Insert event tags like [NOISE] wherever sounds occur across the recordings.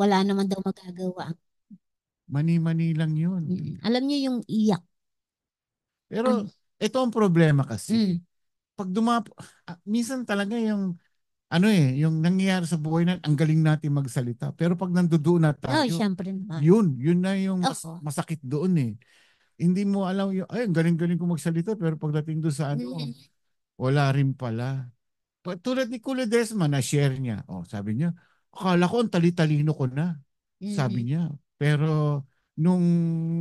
wala naman daw magagawa. Mani-mani lang yun. Mm. Alam niyo yung iyak. Pero Ay. ito ang problema kasi. Mm. Pag dumap ah, minsan talaga yung ano eh, yung nangyayari sa buhay na ang galing natin magsalita. Pero pag nandoon na tayo, oh, syempre naman. yun, yun na yung mas, masakit doon eh. Hindi mo alam yung, ay, galing-galing ko magsalita, pero pagdating doon sa ano, mm. wala rin pala. Tulad ni Kulo Desma na share niya. Oh, sabi niya, akala ko ang talitalino ko na. Sabi niya. Pero nung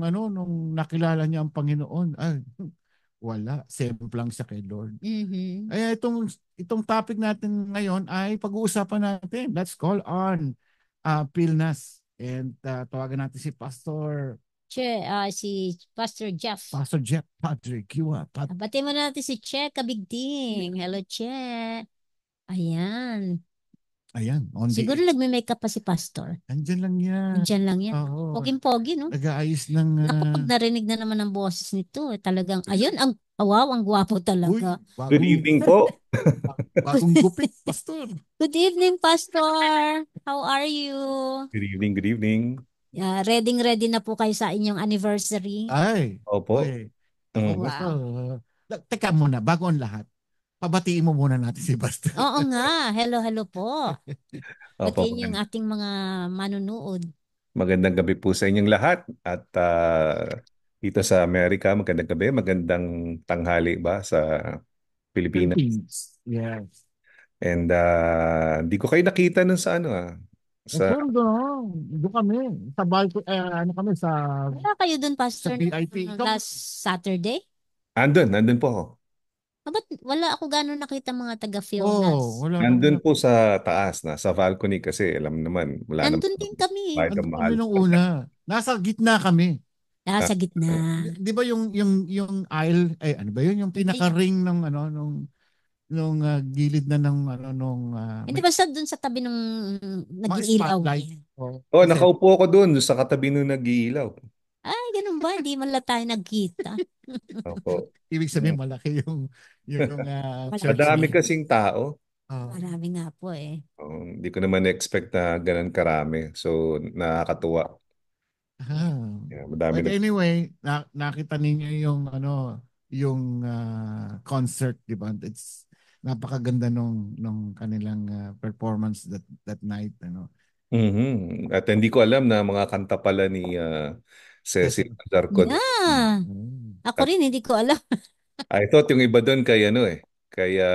ano nung nakilala niya ang Panginoon, ay [LAUGHS] wala, semplang siya kay Lord. Mm-hmm. Ay itong itong topic natin ngayon ay pag-uusapan natin. Let's call on uh, Pilnas and uh, tawagan natin si Pastor Che, uh, si Pastor Jeff. Pastor Jeff Patrick, you are. Pat- Batiin mo natin si Che Kabigding. Hello, Che. Ayan. Ayan. On Siguro the... nagme-makeup pa si Pastor. Andiyan lang yan. Andiyan lang yan. Oh, pogi pogi no? Nag-aayos ng... Uh... Ah, Kapag narinig na naman ang boses nito, eh, talagang, ayun, ang awaw, ang gwapo talaga. Uy, bagong... Good evening po. [LAUGHS] bagong gupit, Pastor. Good evening, Pastor. How are you? Good evening, good evening. Yeah, ready ready na po kayo sa inyong anniversary. Ay. Opo. Ay. wow. wow. Teka muna, bago ang lahat pabatiin mo muna natin si Basta. [LAUGHS] Oo nga. Hello, hello po. Batiin yung ating mga manunood. Magandang gabi po sa inyong lahat. At uh, dito sa Amerika, magandang gabi. Magandang tanghali ba sa Pilipinas? Yes. And uh, di ko kayo nakita nun sa ano ah. Sa... Doon, doon. Doon kami. Sa balcony, eh, ano kami, sa... Wala kayo doon, Pastor, sa VIP. last Saturday? Andun, andun po ako. Dapat ah, wala ako gano'n nakita mga taga-film oh, wala Nandun po sa taas na sa balcony kasi alam naman wala Nandun naman, din kami. Nandun kami nung una. Nasa gitna kami. Nasa gitna. Ah, eh, 'Di ba yung yung yung aisle eh ano ba yun yung pinaka-ring ng ano nung nung uh, gilid na ng ano nung uh, ba sa doon sa tabi nung nagiilaw. Oh, oh nakaupo ako doon sa katabi nung nagiilaw. Ay, ganun ba? Hindi man tayo nagkita. Opo. Ibig sabihin, malaki yung, yung uh, Malaki. Madami kasing tao. Oh. Marami nga po eh. Um, Hindi ko naman expect na ganun karami. So, nakakatuwa. Ah. Yeah, madami But anyway, na- nakita ninyo yung ano, yung ah, concert, di ba? It's napakaganda nung nung kanilang ah, performance that that night, ano. Mhm. At hindi ko alam na mga kanta pala ni ah, Cecil Alarcon. Yeah. Mm-hmm. Ako rin, hindi ko alam. [LAUGHS] I thought yung iba doon kay ano eh. Kaya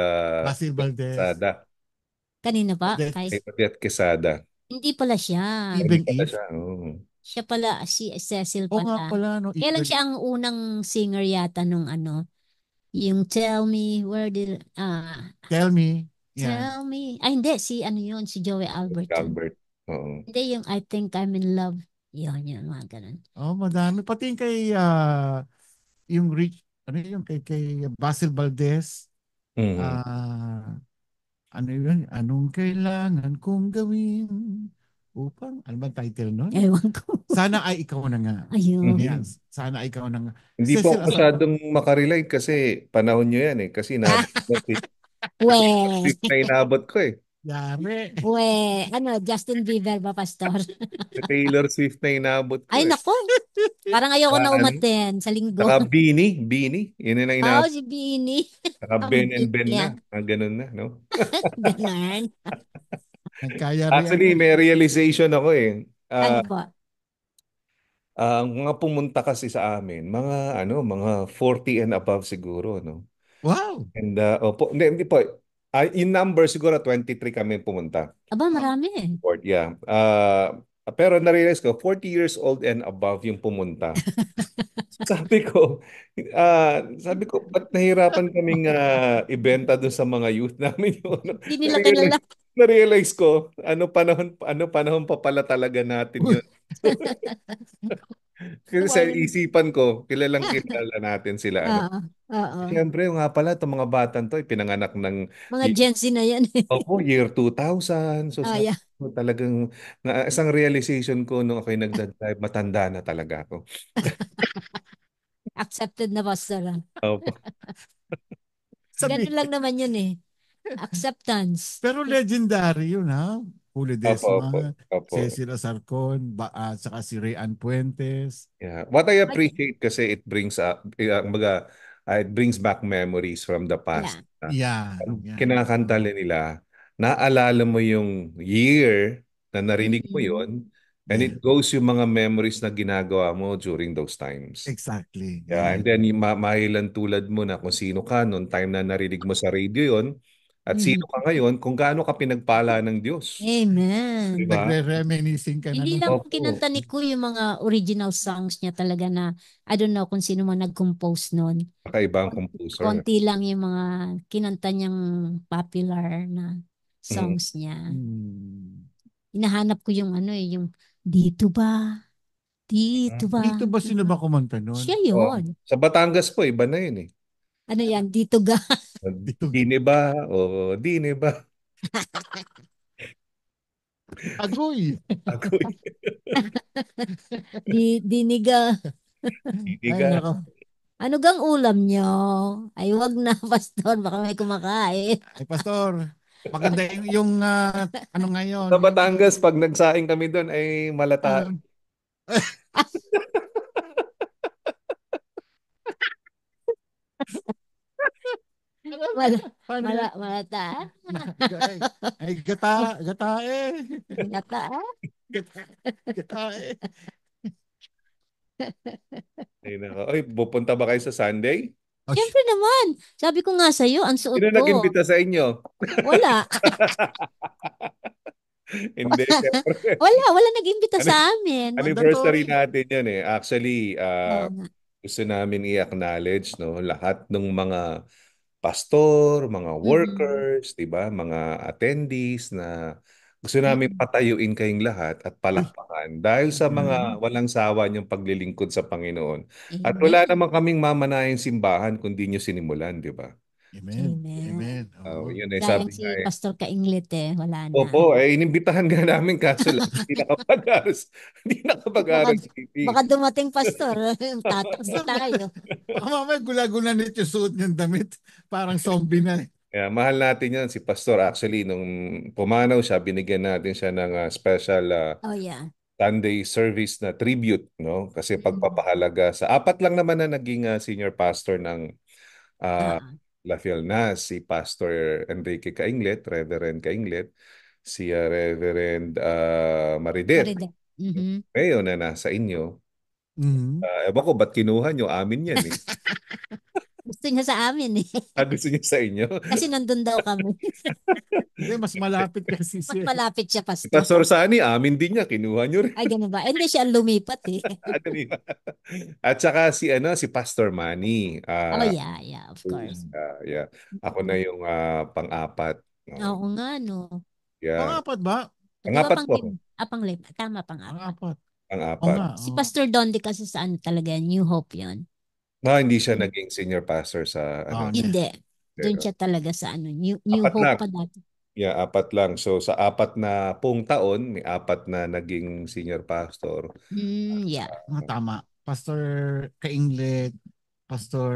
ah, Basil Valdez. Sada. Kanina pa? Yes. Kay... Kay Quesada. Hindi pala siya. Even Hindi pala if. siya. oo. Siya pala, si Cecil Oo nga pala. No, Kaya lang siya ang unang singer yata nung ano. Yung Tell Me Where Did... ah Tell me. Yeah. Tell Me. Ay hindi, si ano yun, si Joey Albert. Albert. Oo. Hindi yung I Think I'm in Love. Yun, yun, mga ganun. Oh, madami. Pati yung kay, uh, yung Rich, ano yung kay, kay Basil Valdez. Mm-hmm. Uh, ano yun? Anong kailangan kong gawin upang, ano ba title nun? Ewan ko. Sana ay ikaw na nga. Ayun. Yan, mm-hmm. sana ay ikaw na nga. Hindi Cecil, po ako masyadong makarelate kasi panahon nyo yan eh. Kasi na, [LAUGHS] well, [LAUGHS] na inabot ko eh. Dami. [LAUGHS] We, ano, Justin Bieber ba, Pastor? [LAUGHS] Taylor Swift na inabot ko. Ay, eh. nako. Parang ayoko na umaten sa linggo. Saka Beanie, Beanie. Yun na ah, inabot. Oo, si Beanie. Saka Ben and Ben na. Ah, ganun na, no? [LAUGHS] ganun. Actually, may realization ako eh. Uh, ano po? uh, mga pumunta kasi sa amin, mga ano, mga 40 and above siguro, no? Wow. And uh, opo, hindi, hindi po, ay, in number, siguro 23 kami pumunta. Aba, marami eh. Yeah. Uh, pero narealize ko, 40 years old and above yung pumunta. [LAUGHS] sabi ko, uh, sabi ko, ba't nahirapan kaming uh, ibenta dun sa mga youth namin [LAUGHS] yun? Hindi nila kilala. Na-realize ko, ano panahon, ano panahon pa pala talaga natin yun. [LAUGHS] Kasi sa isipan ko, kilalang [LAUGHS] kilala natin sila. Ano. Oo. Oo. Siyempre, nga pala, itong mga batang to, ipinanganak eh, ng... Mga Gen Z na yan. eh. [LAUGHS] Opo, year 2000. So, Ah, sabi yeah. talagang, na, isang realization ko nung ako'y nagdadrive, matanda na talaga ako. [LAUGHS] Accepted na basta ah. lang. Opo. Sabi, Ganun lang naman yun eh. Acceptance. pero legendary yun ha. Julio Desma, Cecil Asarcon, ba, at ah, saka si Rayan Puentes. Yeah. What I appreciate kasi it brings up, uh, mga, uh, it brings back memories from the past. Yeah. Uh, yeah. Kinakanta nila, naalala mo yung year na narinig mo mm. yon And it goes yung mga memories na ginagawa mo during those times. Exactly. Yeah, and then yung ma- mahilan tulad mo na kung sino ka noon time na narinig mo sa radio yon at mm. sino ka ngayon kung gaano ka pinagpala ng Diyos. Amen. Diba? Nagre-reminiscing ka na. Hindi lang oh, kinanta ni Kuy yung mga original songs niya talaga na I don't know kung sino man nag-compose noon. Kakaiba ang composer. Konti lang yung mga kinanta niyang popular na songs mm. niya. Mm. Inahanap ko yung ano eh, yung dito ba? Dito ah, ba? Dito ba sino ba kumanta noon? Siya yun. Oh, sa Batangas po, iba na yun eh. Ano yan? Dito ga? [LAUGHS] dito Dine ba? O dine ba? [LAUGHS] Agoy. Agoy. [LAUGHS] Di, diniga. Diniga. Ay, Ano gang ulam nyo? Ay, wag na, Pastor. Baka may kumakain. Ay, Pastor. Maganda yung, yung ah, ano ngayon. Sa Batangas, pag nagsaing kami doon, ay malata. Ah. Mala, mala, malata. Ay, gata, gata eh. Gata eh. Gata, gata eh. Ay, nako. Oy, pupunta ba kayo sa Sunday? Oh, Siyempre naman. Sabi ko nga sa iyo, ang suot Sino ko. Sino nag-imbita sa inyo? Wala. [LAUGHS] Hindi. wala, wala nag-imbita ano, sa amin. Anniversary natin yan eh. Actually, uh, oh gusto namin i-acknowledge no lahat ng mga pastor, mga mm-hmm. workers, mm-hmm. 'di ba, mga attendees na gusto namin mm-hmm. patayuin kayong lahat at palakpakan dahil sa mga mm-hmm. walang sawa niyong paglilingkod sa Panginoon. At wala naman kaming mamanayan simbahan kundi niyo sinimulan, 'di ba? Amen. Amen. Amen. Oh, yun eh, Galing sabi si nga, eh. Pastor Kainglit eh, wala na. Opo, eh, inimbitahan nga namin kaso lang, hindi nakapag-aras. [LAUGHS] Hindi nakapag-aras. Baka, baka dumating pastor, [LAUGHS] tatakos na tayo. Baka mamaya gulagulan nito suot niyang damit, parang zombie na eh. Yeah, mahal natin yan si Pastor actually nung pumanaw siya binigyan natin siya ng uh, special uh, oh, yeah. Sunday service na tribute no kasi mm-hmm. pagpapahalaga sa apat lang naman na naging uh, senior pastor ng uh, uh-huh. Lafiol na, si Pastor Enrique Kainglet, Reverend Kainglet, si Reverend uh, ah, Maridet. Maridet. Mm-hmm. na nasa inyo. Mm-hmm. Uh, ko, ba't kinuha nyo? Amin yan eh. [LAUGHS] Gusto niya sa amin eh. Ah, gusto niya sa inyo? Kasi nandun daw kami. Hindi, mas malapit kasi siya. Mas eh. malapit siya, Pastor. Pastor Sani, amin din niya. Kinuha niyo rin. Ay, ganun ba? Eh, hindi siya lumipat eh. [LAUGHS] Ah, At saka si, ano, si Pastor Manny. Uh, oh, yeah, yeah, of oh, course. Uh, yeah. Ako na yung uh, pang-apat. Uh, Oo nga, no. Yeah. Pang-apat ba? Pang-apat diba, pang po. Ah, pang-lima. Tama, pang-apat. Pang-apat. Pang-apat. Oh, Si Pastor Dondi kasi saan talaga, New Hope yon No, hindi siya naging senior pastor sa ano. Oh, hindi. Doon siya talaga sa ano, New, New apat Hope na. pa dati. Yeah, apat lang. So sa apat na pong taon, may apat na naging senior pastor. Mm, yeah. Uh, tama. Pastor Kainglet, Pastor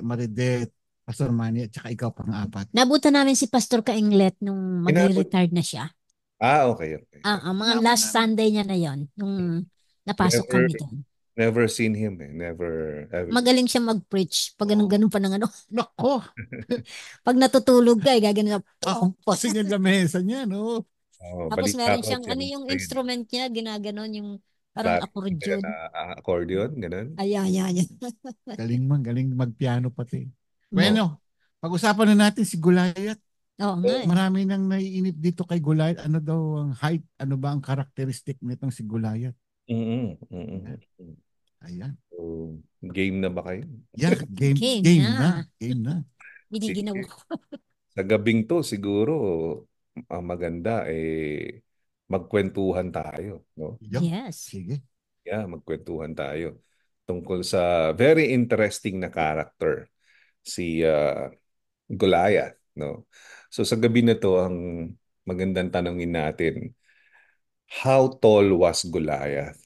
Maridet, Pastor Manny, at saka ikaw pang apat. Nabuta namin si Pastor Kainglet nung mag-retired na siya. Ah, okay. okay. Ah, ang mga last Sunday niya na yon nung napasok Never, kami doon Never seen him eh. Never. Ever. Magaling siya mag-preach. Pag ganun-ganun pa ng ano. [LAUGHS] Nako! [LAUGHS] Pag natutulog ka eh, gaganon na. Oh, pasing ang lamesa niya, no? Oh, Tapos meron siyang, ano yung train. instrument niya, ginaganon yung parang Black, accordion. Uh, ah, accordion, ganun. Ay, ay, ay. [LAUGHS] galing man, galing mag-piano pati. Bueno, no. pag-usapan na natin si Gulayat. Oo oh, nga. Eh. Marami nang naiinip dito kay Gulayat. Ano daw ang height? Ano ba ang karakteristik nitong si Gulayat? Mm-mm, mm-mm. Ayan. So, game na ba kayo? Yeah, [LAUGHS] game, game, game na. na. Game na. Biniginaw ko. Sa gabing to siguro ang maganda eh magkwentuhan tayo, no? Yes. Sige. Yeah, magkwentuhan tayo tungkol sa very interesting na character si uh, Goliath, no? So sa gabi na to ang magandang tanongin natin How tall was Goliath?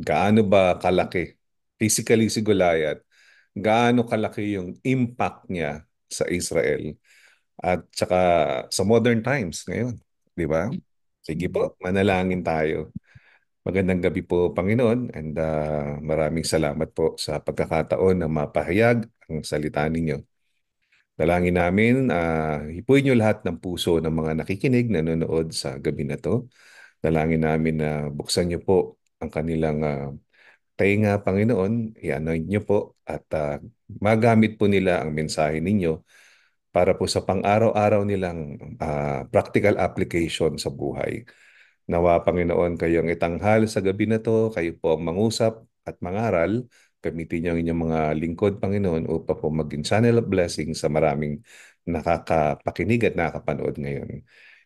Gaano ba kalaki? Physically si Goliath, gaano kalaki yung impact niya sa Israel at saka sa modern times ngayon, di ba? Sige po, manalangin tayo. Magandang gabi po, Panginoon, and uh, maraming salamat po sa pagkakataon na mapahayag ang salita ninyo. Dalangin namin, uh, hipuin nyo lahat ng puso ng mga nakikinig, nanonood sa gabi na to Dalangin namin na buksan niyo po ang kanilang uh, ah, tainga, Panginoon, i-anoint niyo po at uh, magamit po nila ang mensahe ninyo para po sa pang-araw-araw nilang uh, practical application sa buhay. Nawa, Panginoon, kayong itanghal sa gabi na to, kayo po ang mangusap at mangaral. Gamitin niyo ang inyong mga lingkod, Panginoon, upa po maging channel of blessing sa maraming nakakapakinig at nakapanood ngayon.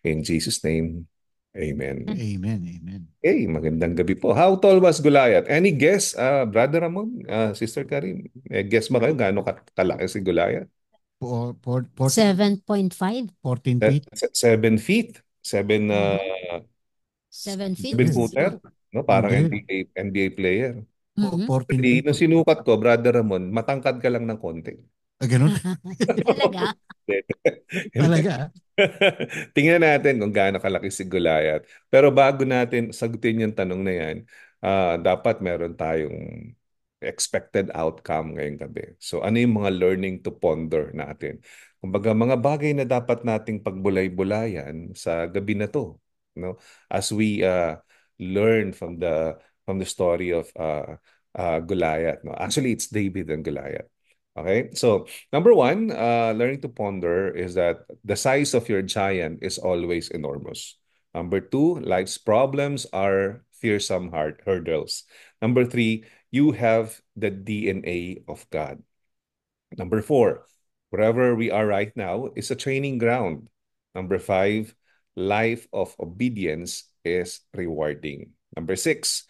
In Jesus' name, Amen. Amen, amen. Okay, magandang gabi po. How tall was Goliath? Any guess, uh, Brother Ramon, uh, Sister Karim? Eh, guess mo kayo gaano kalaki si Goliath? 7.5? 14 feet? 7 feet? 7 uh, 7 feet? 7 footer? No, parang mm-hmm. NBA, NBA player. Mm-hmm. 14 feet. Nung sinukat ko, Brother Ramon, matangkad ka lang ng konti. Ah, ganun? [LAUGHS] Talaga? [LAUGHS] Talaga? [LAUGHS] Tingnan natin kung gaano kalaki si Goliath. Pero bago natin sagutin yung tanong na yan, uh, dapat meron tayong expected outcome ngayong gabi. So ano yung mga learning to ponder natin? Kumbaga mga bagay na dapat nating pagbulay-bulayan sa gabi na to. No? As we uh, learn from the from the story of uh, uh, Goliath. No? Actually, it's David and Goliath. Okay, so number one, uh, learning to ponder is that the size of your giant is always enormous. Number two, life's problems are fearsome hard hurdles. Number three, you have the DNA of God. Number four, wherever we are right now is a training ground. Number five, life of obedience is rewarding. Number six,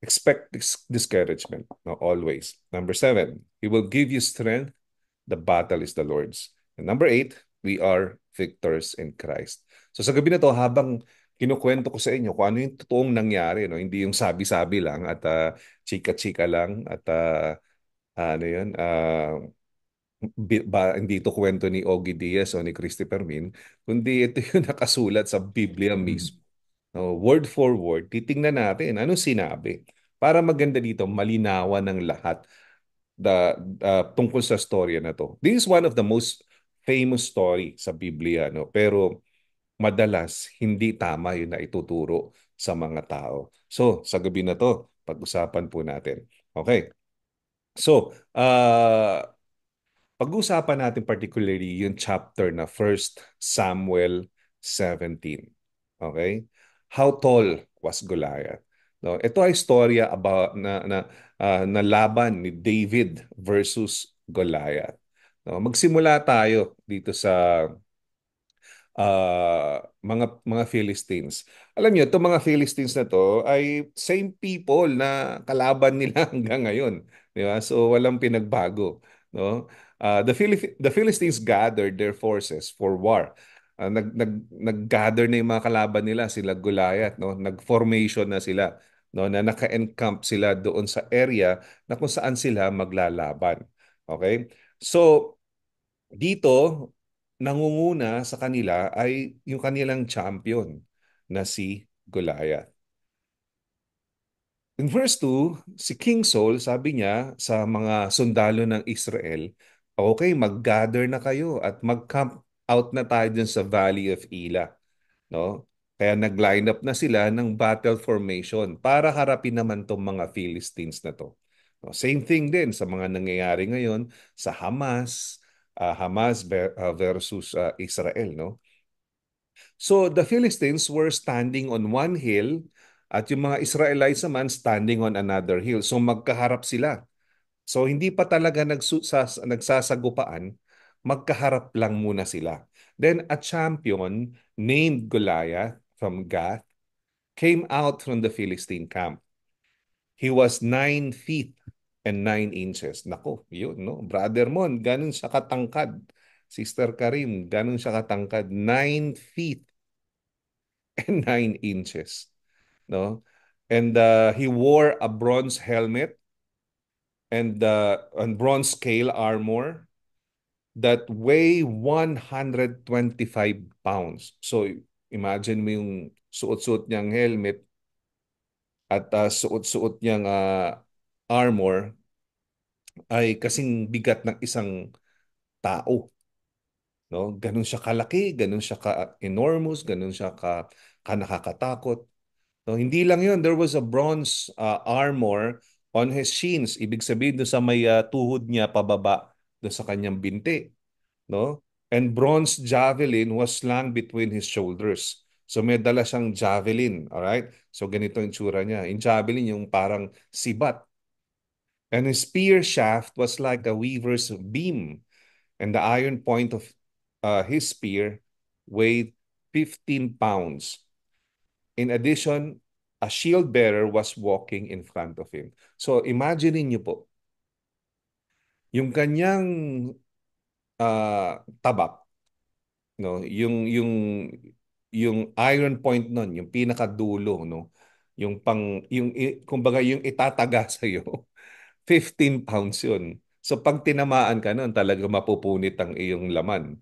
Expect dis- discouragement no, always. Number seven, He will give you strength. The battle is the Lord's. And number eight, we are victors in Christ. So sa gabi na to, habang kinukwento ko sa inyo kung ano yung totoong nangyari, no? hindi yung sabi-sabi lang at uh, chika-chika lang at uh, ano yun, uh, ba, hindi ito kwento ni Ogie Diaz o ni Christy Permin, kundi ito [LAUGHS] yung nakasulat sa Biblia mismo. No, word for word, titingnan natin ano sinabi. Para maganda dito, malinawan ng lahat the, uh, tungkol sa storya na to. This is one of the most famous story sa Biblia. No? Pero madalas, hindi tama yun na ituturo sa mga tao. So, sa gabi na to, pag-usapan po natin. Okay. So, uh, ah, pag-usapan natin particularly yung chapter na 1 Samuel 17. Okay? How tall was Goliath? No, ito ay storya about na na uh, na laban ni David versus Goliath. No, magsimula tayo dito sa uh, mga mga Philistines. Alam niyo, itong mga Philistines na 'to ay same people na kalaban nila [LAUGHS] hanggang ngayon, di ba? So walang pinagbago, no? Uh, the, Phil- the Philistines gathered their forces for war Ah, nag nag nag-gather na 'yung mga kalaban nila sila Goliath no nag-formation na sila no na naka-encamp sila doon sa area na kung saan sila maglalaban okay so dito nangunguna sa kanila ay yung kanilang champion na si Goliath In verse 2, si King Saul sabi niya sa mga sundalo ng Israel, okay, mag-gather na kayo at mag-camp out na tayo dun sa Valley of Ila. No? Kaya nag-line up na sila ng battle formation para harapin naman tong mga Philistines na to. No, same thing din sa mga nangyayari ngayon sa Hamas, uh, Hamas ah, versus uh, Israel, no? So the Philistines were standing on one hill at yung mga Israelites naman standing on another hill. So magkaharap sila. So hindi pa talaga nagsas- magkaharap lang muna sila. Then a champion named Goliath from Gath came out from the Philistine camp. He was nine feet and nine inches. Nako, yun, no? Brother Mon, ganun siya katangkad. Sister Karim, ganun siya katangkad. Nine feet and [LAUGHS] nine inches. No? And uh, he wore a bronze helmet and uh, and bronze scale armor that weigh 125 pounds. So imagine mo yung suot-suot niyang helmet at uh, suot-suot niyang uh, armor ay kasing bigat ng isang tao. No? Ganun siya kalaki, ganun siya ka-enormous, ganun siya ka, ka nakakatakot. No, hindi lang yun, there was a bronze uh, armor on his shins. Ibig sabihin doon sa may uh, tuhod niya pababa do sa kanyang binti, no? And bronze javelin was slung between his shoulders. So may dala siyang javelin, all right? So ganito ang tsura niya. In javelin yung parang sibat. And his spear shaft was like a weaver's beam, and the iron point of uh, his spear weighed 15 pounds. In addition, a shield bearer was walking in front of him. So imagine niyo po, yung kanyang uh, tabak, no, yung yung yung iron point noon yung pinakadulo, no, yung pang yung kumbaga yung itataga sa iyo. 15 pounds 'yun. So pag tinamaan ka noon, talaga mapupunit ang iyong laman,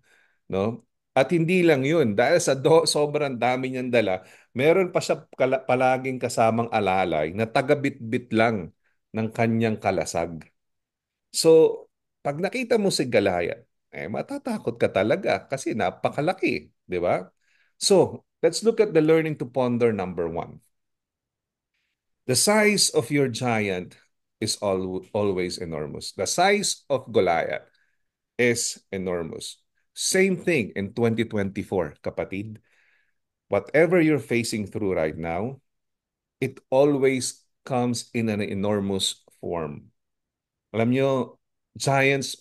no? At hindi lang 'yun, dahil sa do, sobrang dami niyang dala, meron pa siya palaging kasamang alalay na tagabitbit lang ng kanyang kalasag. So, pag nakita mo si Goliath, eh matatakot ka talaga kasi napakalaki, di ba? So, let's look at the learning to ponder number one. The size of your giant is al- always enormous. The size of Goliath is enormous. Same thing in 2024, kapatid. Whatever you're facing through right now, it always comes in an enormous form. Alam nyo, giants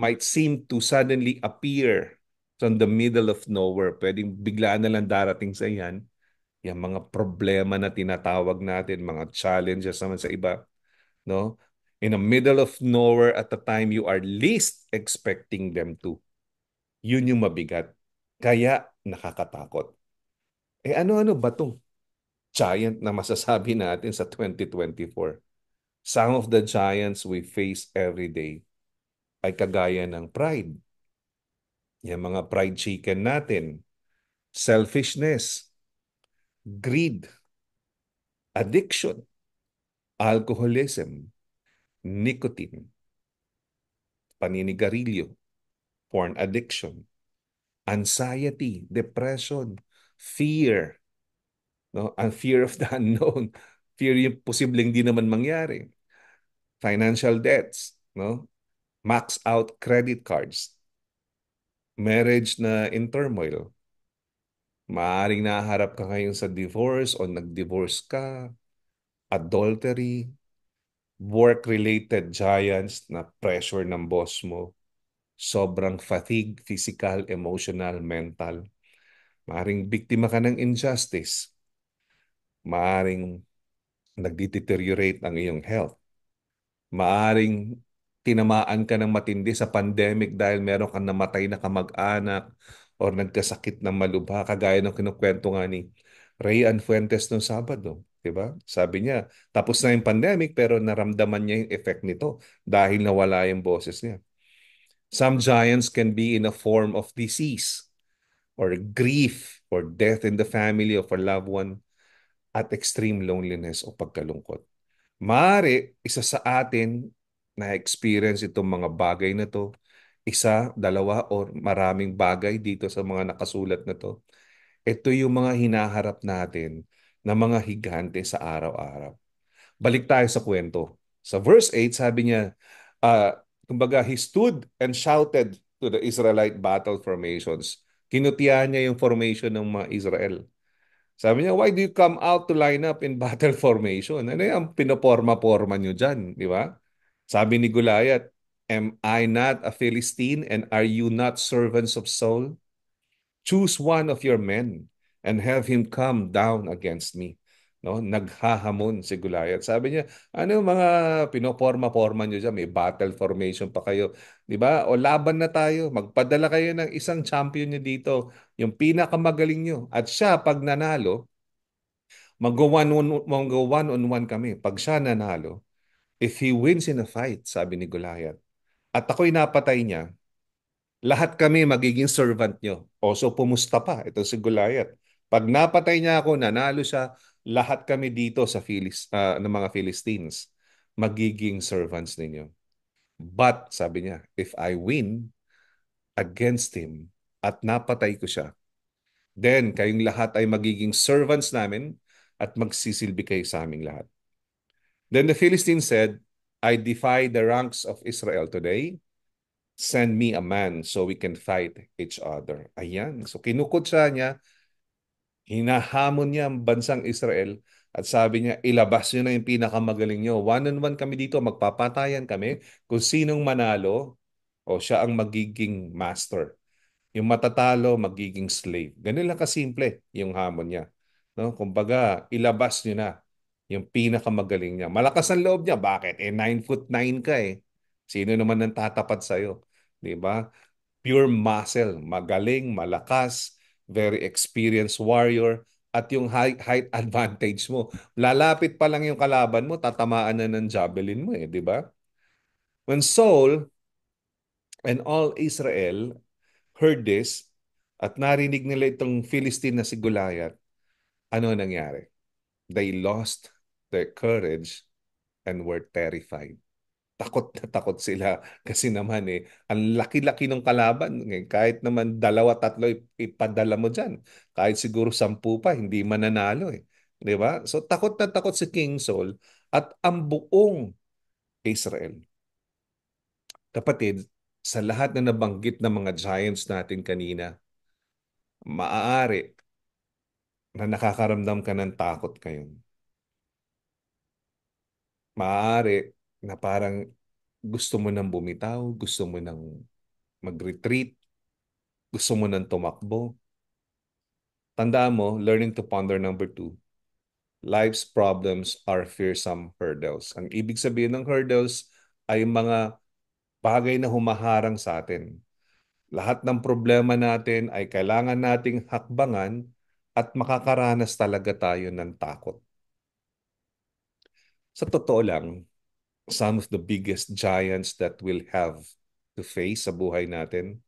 might seem to suddenly appear from the middle of nowhere. Pwedeng biglaan na lang darating sa iyan. Yung mga problema na tinatawag natin, mga challenges naman sa iba. No? In the middle of nowhere at the time you are least expecting them to. Yun yung mabigat. Kaya nakakatakot. Eh ano-ano ba itong giant na masasabi natin sa 2024? Some of the giants we face every day ay kagaya ng pride. Yung mga pride chicken natin, selfishness, greed, addiction, alcoholism, nicotine, paninigarilyo, porn addiction, anxiety, depression, fear, no? and fear of the unknown, theory posibleng hindi naman mangyari. Financial debts, no? Max out credit cards. Marriage na in turmoil. Maaring naharap ka ngayon sa divorce o nag-divorce ka. Adultery. Work-related giants na pressure ng boss mo. Sobrang fatigue, physical, emotional, mental. Maaring biktima ka ng injustice. Maaring nagdi-deteriorate ang iyong health. Maaring tinamaan ka ng matindi sa pandemic dahil meron kang namatay na kamag-anak or nagkasakit ng malubha kagaya ng kinukwento nga ni Ray Fuentes noong Sabado, 'di ba? Sabi niya, tapos na 'yung pandemic pero naramdaman niya 'yung effect nito dahil nawala 'yung boses niya. Some giants can be in a form of disease or grief or death in the family of a loved one at extreme loneliness o pagkalungkot. Maari, isa sa atin na experience itong mga bagay na to, isa, dalawa, or maraming bagay dito sa mga nakasulat na to. Ito yung mga hinaharap natin na mga higante sa araw-araw. Balik tayo sa kwento. Sa verse 8, sabi niya, uh, kumbaga, he stood and shouted to the Israelite battle formations. Kinutiyan niya yung formation ng mga Israel sabi niya, why do you come out to line up in [LAUGHS] battle formation? Ano yung pinoporma-porma niyo dyan, di ba? Sabi ni Goliath, am I not a Philistine and are you not servants of Saul? Choose one of your men and have him come down against me no naghahamon si Goliath sabi niya ano mga pinoporma forma niyo diyan may battle formation pa kayo di ba o laban na tayo magpadala kayo ng isang champion niyo dito yung pinakamagaling niyo at siya pag nanalo mag-one on one on one kami pag siya nanalo if he wins in a fight sabi ni Goliath at ako'y napatay niya lahat kami magiging servant niyo o so pumusta pa ito si Goliath pag napatay niya ako nanalo siya lahat kami dito sa Philis, uh, ng mga Philistines magiging servants ninyo. But, sabi niya, if I win against him at napatay ko siya, then kayong lahat ay magiging servants namin at magsisilbi kayo sa aming lahat. Then the Philistine said, I defy the ranks of Israel today. Send me a man so we can fight each other. Ayan. So kinukutsa niya hinahamon niya ang bansang Israel at sabi niya, ilabas niyo na yung pinakamagaling niyo. One on one kami dito, magpapatayan kami kung sinong manalo o siya ang magiging master. Yung matatalo, magiging slave. Ganun lang kasimple yung hamon niya. No? Kumbaga, ilabas niyo na yung pinakamagaling niya. Malakas ang loob niya. Bakit? Eh, 9 foot 9 ka eh. Sino naman ang tatapat sa'yo? Di ba? Pure muscle. Magaling, malakas, very experienced warrior, at yung height, height [LAUGHS] advantage mo. Lalapit pa lang yung kalaban mo, tatamaan na ng javelin mo eh, di ba? When Saul and all Israel heard this at narinig nila itong Philistine na si Goliath, ano nangyari? They lost their courage and were terrified takot na takot sila [LAUGHS] kasi naman eh, ang laki-laki ng kalaban. Eh, kahit naman dalawa, tatlo ipadala mo dyan. Kahit siguro sampu pa, hindi mananalo eh. Di ba? So takot na takot si King Saul at ang buong Israel. Kapatid, sa lahat na nabanggit ng mga giants natin kanina, maaari na nakakaramdam ka ng takot ngayon. Maaari na parang gusto mo nang bumitaw, gusto mo nang mag-retreat, gusto mo nang tumakbo. Tandaan mo, learning to ponder number two, life's problems are fearsome hurdles. Ang ibig sabihin ng hurdles ay mga bagay na humaharang sa atin. Lahat ng problema natin ay kailangan nating hakbangan at makakaranas talaga tayo ng takot. Sa totoo lang, some of the biggest giants that we'll have to face sa buhay natin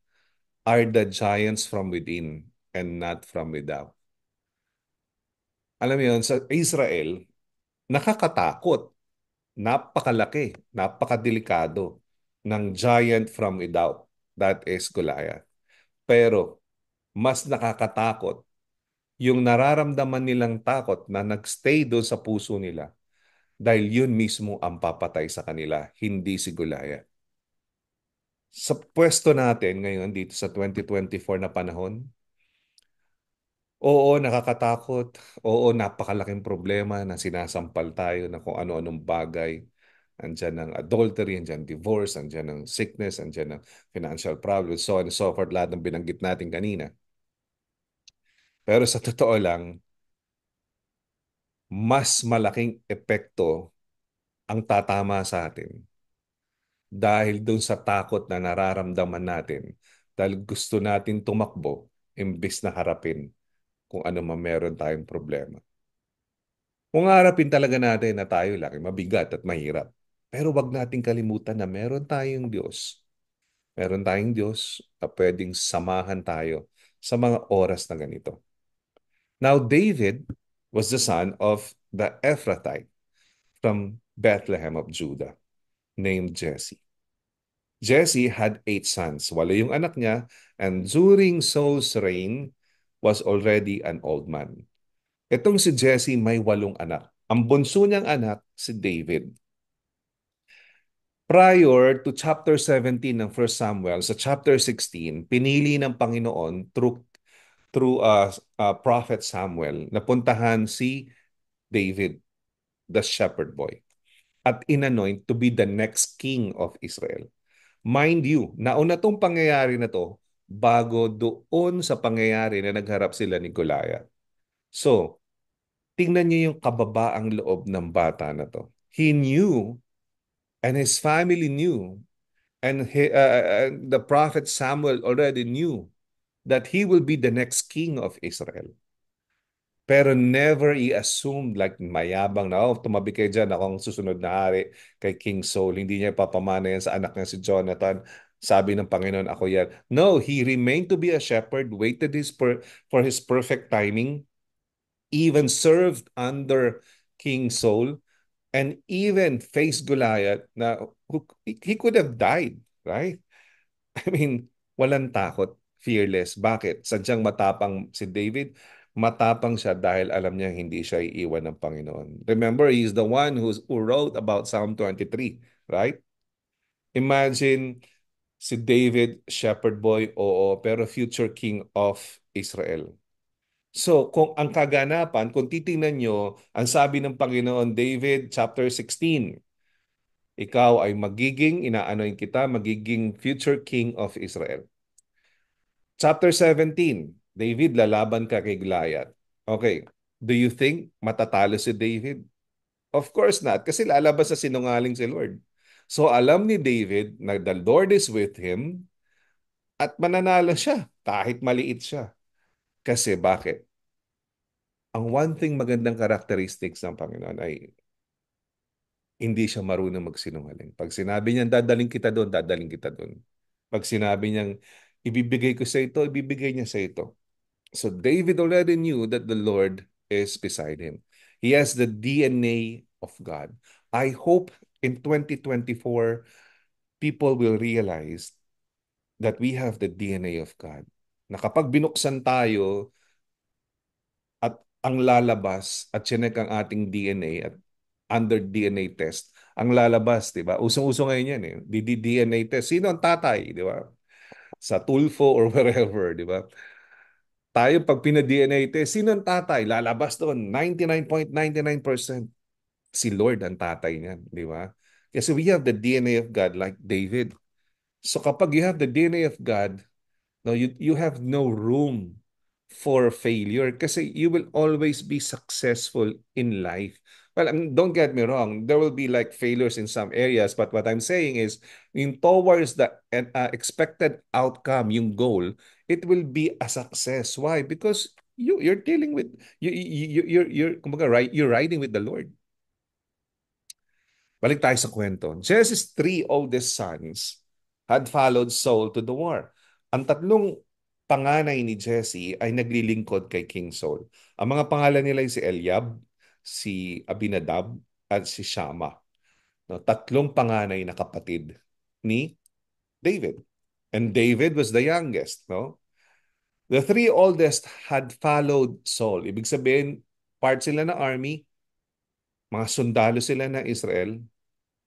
are the giants from within and not from without. Alam mo yun, sa Israel, nakakatakot, napakalaki, napakadelikado ng giant from without. That is Goliath. Pero mas nakakatakot yung nararamdaman nilang takot na nagstay doon sa puso nila dahil yun mismo ang papatay sa kanila, hindi si Goliath. Sa pwesto natin ngayon dito sa 2024 na panahon, oo, nakakatakot. Oo, napakalaking problema na sinasampal tayo na kung ano-anong bagay. Andiyan ang adultery, andiyan ang divorce, andiyan ang sickness, andiyan ang financial problems, so on and so forth, lahat ng binanggit natin kanina. Pero sa totoo lang, mas malaking epekto ang tatama sa atin dahil doon sa takot na nararamdaman natin dahil gusto natin tumakbo imbes na harapin kung ano man meron tayong problema. Kung harapin talaga natin na tayo laki mabigat at mahirap, pero wag nating kalimutan na meron tayong Diyos. Meron tayong Diyos na pwedeng samahan tayo sa mga oras na ganito. Now, David, was the son of the Ephrathite from Bethlehem of Judah, named Jesse. Jesse had eight sons, wala yung anak niya, and during Saul's reign was already an old man. Itong si Jesse may walong anak. Ang bunso niyang anak, si David. Prior to chapter 17 ng 1 Samuel, sa chapter 16, pinili ng Panginoon through through a, uh, Prophet Samuel napuntahan si David, the shepherd boy, at inanoint to be the next king of Israel. Mind you, nauna tong pangyayari na to bago doon sa pangyayari na nagharap sila ni Goliath. So, tingnan niyo yung kababaang loob ng bata na to. He knew and his family knew and he, uh, uh, uh the prophet Samuel already knew that he will be the next king of Israel. Pero never he assumed like mayabang na, oh, tumabi kayo dyan, ako ang susunod na hari kay King Saul. Hindi niya papamana yan sa anak niya si Jonathan. Sabi ng Panginoon, ako yan. No, he remained to be a shepherd, waited his per- for his perfect timing, even served under King Saul, and even faced Goliath na who, he could have died, right? [LAUGHS] I mean, walang takot fearless. Bakit? Sadyang matapang si David. Matapang siya dahil alam niya hindi siya iiwan ng Panginoon. Remember, he is the one who's, who wrote about Psalm 23, right? Imagine si David, shepherd boy, oo, pero future king of Israel. So, kung ang kaganapan, kung titingnan nyo, ang sabi ng Panginoon, David chapter 16, ikaw ay magiging, inaanoin kita, magiging future king of Israel. Chapter 17, David lalaban ka kay Goliath. Okay, do you think matatalo si David? Of course not, kasi lalabas sa sinungaling si Lord. So alam ni David na the Lord is with him at mananalo siya kahit maliit siya. Kasi bakit? Ang one thing magandang characteristics ng Panginoon ay hindi siya marunong magsinungaling. Pag sinabi niya, dadaling kita doon, dadaling kita doon. Pag sinabi niya, Ibibigay ko sa ito, ibibigay niya sa ito. So David already knew that the Lord is beside him. He has the DNA of God. I hope in 2024, people will realize that we have the DNA of God. Na kapag binuksan tayo at ang lalabas at chinek ang ating DNA at under DNA test, ang lalabas, di ba? usong usong ngayon yan eh. DD-DNA test. Sino ang tatay, di ba? sa Tulfo or [LAUGHS] wherever, di ba? Tayo pag pina-DNA test, sino ang tatay? Lalabas doon, 99.99%. Si Lord ang tatay niyan, di ba? Kasi we have the DNA of God like David. So kapag you have the DNA of God, no, you, you have no room for failure kasi you will always be successful in life Well, um, don't get me wrong. There will be like failures in some areas, but what I'm saying is, in towards the uh, expected outcome, yung goal, it will be a success. Why? Because you you're dealing with you you you're you're kumbaga, right you're riding with the Lord. Balik tayo sa kwento. Genesis three oldest sons had followed Saul to the war. Ang tatlong panganay ni Jesse ay naglilingkod kay King Saul. Ang mga pangalan nila ay si Eliab, si Abinadab at si Shama. No, tatlong panganay na kapatid ni David. And David was the youngest, no? The three oldest had followed Saul. Ibig sabihin, part sila ng army, mga sundalo sila ng Israel.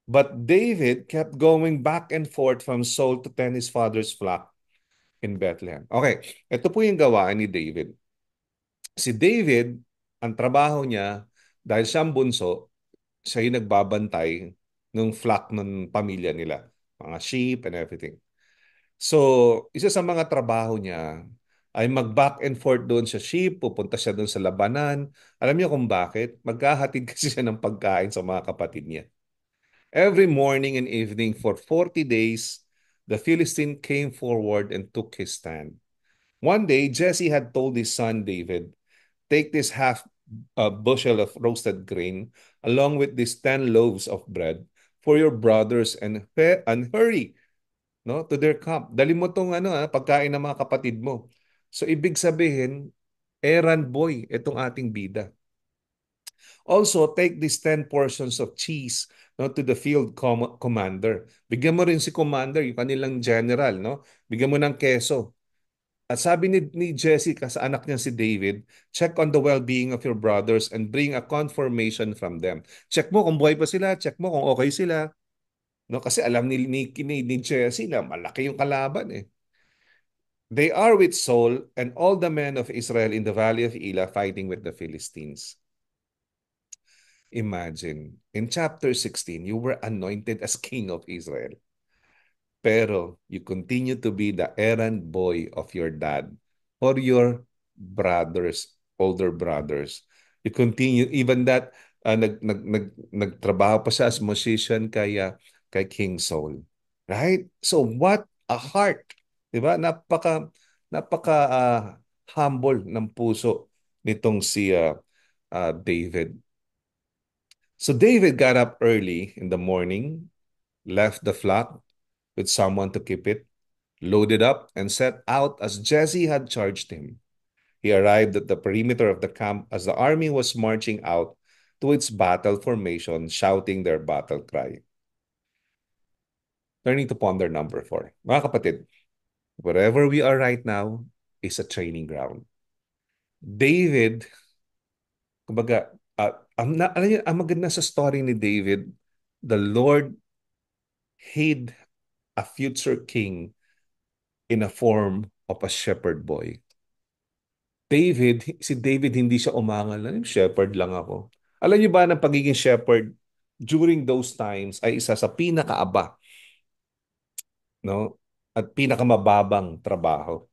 But David kept going back and forth from Saul to tend his father's flock in Bethlehem. Okay, ito po yung gawain ni David. Si David, ang trabaho niya dahil siya ang bunso, siya yung nagbabantay ng flock ng pamilya nila. Mga sheep and everything. So, isa sa mga trabaho niya ay mag-back and forth doon sa sheep, pupunta siya doon sa labanan. Alam niyo kung bakit? Maghahatid [LAUGHS] kasi siya ng pagkain sa mga kapatid niya. Every morning and evening for 40 days, the Philistine came forward and took his stand. One day, Jesse had told his son David, Take this half a bushel of roasted grain, along with these ten loaves of bread for your brothers and, and hurry no, to their camp. Dali mo tong ano, ha, ah, pagkain ng mga kapatid mo. So ibig sabihin, errand boy itong ating bida. Also, take these 10 portions of cheese no, to the field com- commander. Bigyan mo rin si commander, yung kanilang general. No? Bigyan mo ng keso. At sabi ni, ni Jessica sa anak niya si David, check on the well-being of your brothers and bring a confirmation from them. Check mo kung buhay pa sila, check mo kung okay sila. No, kasi alam ni, ni, ni, ni Jesse na malaki yung kalaban eh. They are with Saul and all the men of Israel in the valley of Elah fighting with the Philistines. Imagine, in chapter 16, you were anointed as king of Israel. Pero you continue to be the errand boy of your dad or your brothers, older brothers. You continue, even that, uh, nag, nag, nag, nagtrabaho pa siya as musician kay, ah, kay King Soul. Right? So what a heart. Diba? Napaka, napaka uh, humble ng puso nitong si uh, uh, David. So David got up early in the morning, left the flock, with someone to keep it, loaded up, and set out as Jesse had charged him. He arrived at the perimeter of the camp as the army was marching out to its battle formation, shouting their battle cry. Turning to ponder number four. Mga kapatid, wherever we are right now is a training ground. David, kumbaga, uh, ang, na, ang maganda sa story ni David, the Lord hid a future king in a form of a shepherd boy. David, si David hindi siya umangal na, shepherd lang ako. Alam niyo ba na pagiging shepherd during those times ay isa sa pinakaaba no? at pinakamababang trabaho.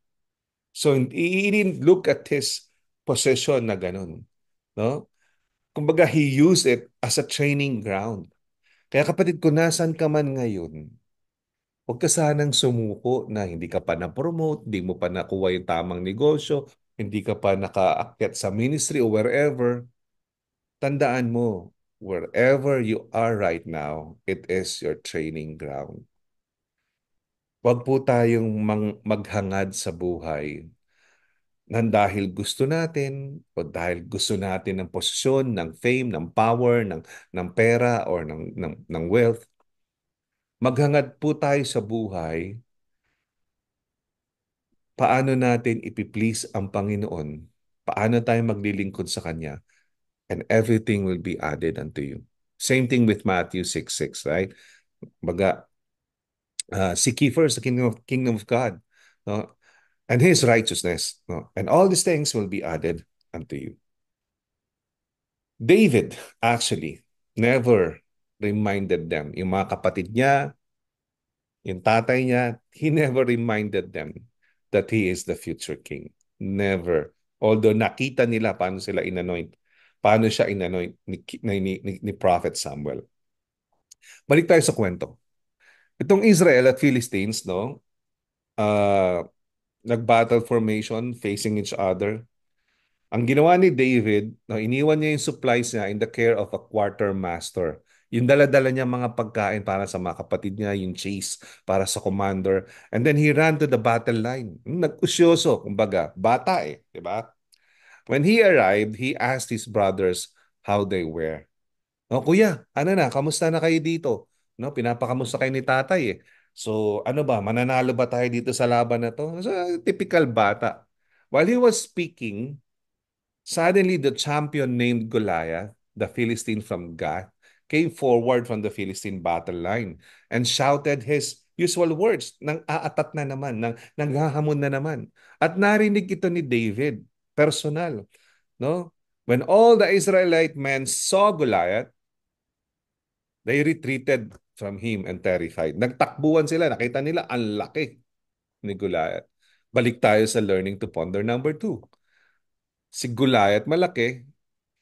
So he didn't look at his possession na ganun. No? Kumbaga, he used it as a training ground. Kaya kapatid ko, nasan ka man ngayon, Huwag ka sanang sumuko na hindi ka pa na-promote, hindi mo pa nakuha yung tamang negosyo, hindi ka pa nakaakyat sa ministry or wherever. Tandaan mo, wherever you are right now, it is your training ground. Huwag po tayong maghangad sa buhay nang dahil gusto natin o dahil gusto natin ng posisyon, ng fame, ng power, ng ng pera or ng ng ng wealth maghangad po tayo sa buhay, paano natin ipi-please ang Panginoon? Paano tayo maglilingkod sa Kanya? And everything will be added unto you. Same thing with Matthew 6.6, right? Baga, uh, seek ye first the kingdom of, kingdom of God no? and His righteousness. No? And all these things will be added unto you. David, actually, never reminded them. Yung mga kapatid niya, yung tatay niya, he never reminded them that he is the future king. Never. Although nakita nila paano sila inanoint. Paano siya inanoint ni, ni, ni, ni Prophet Samuel. Balik tayo sa kwento. Itong Israel at Philistines, no? Uh, nag-battle formation, facing each other. Ang ginawa ni David, no, iniwan niya yung supplies niya in the care of a quartermaster. Yung daladala niya mga pagkain para sa mga kapatid niya, yung chase para sa commander. And then he ran to the battle line. Hmm, nag-usyoso, kumbaga, bata eh, di ba? When he arrived, he asked his brothers how they were. oh, kuya, ano na, kamusta na kayo dito? No, pinapakamusta kayo ni tatay eh. So ano ba, mananalo ba tayo dito sa laban na to? So, typical bata. While he was speaking, suddenly the champion named Goliath, the Philistine from Gath, came forward from the Philistine battle line and shouted his usual words, nang aatat na naman, nang nanghahamon na naman. At narinig ito ni David, personal. No? When all the Israelite men saw Goliath, they retreated from him and terrified. Nagtakbuhan sila, nakita nila ang laki ni Goliath. Balik tayo sa learning to ponder number two. Si Goliath malaki,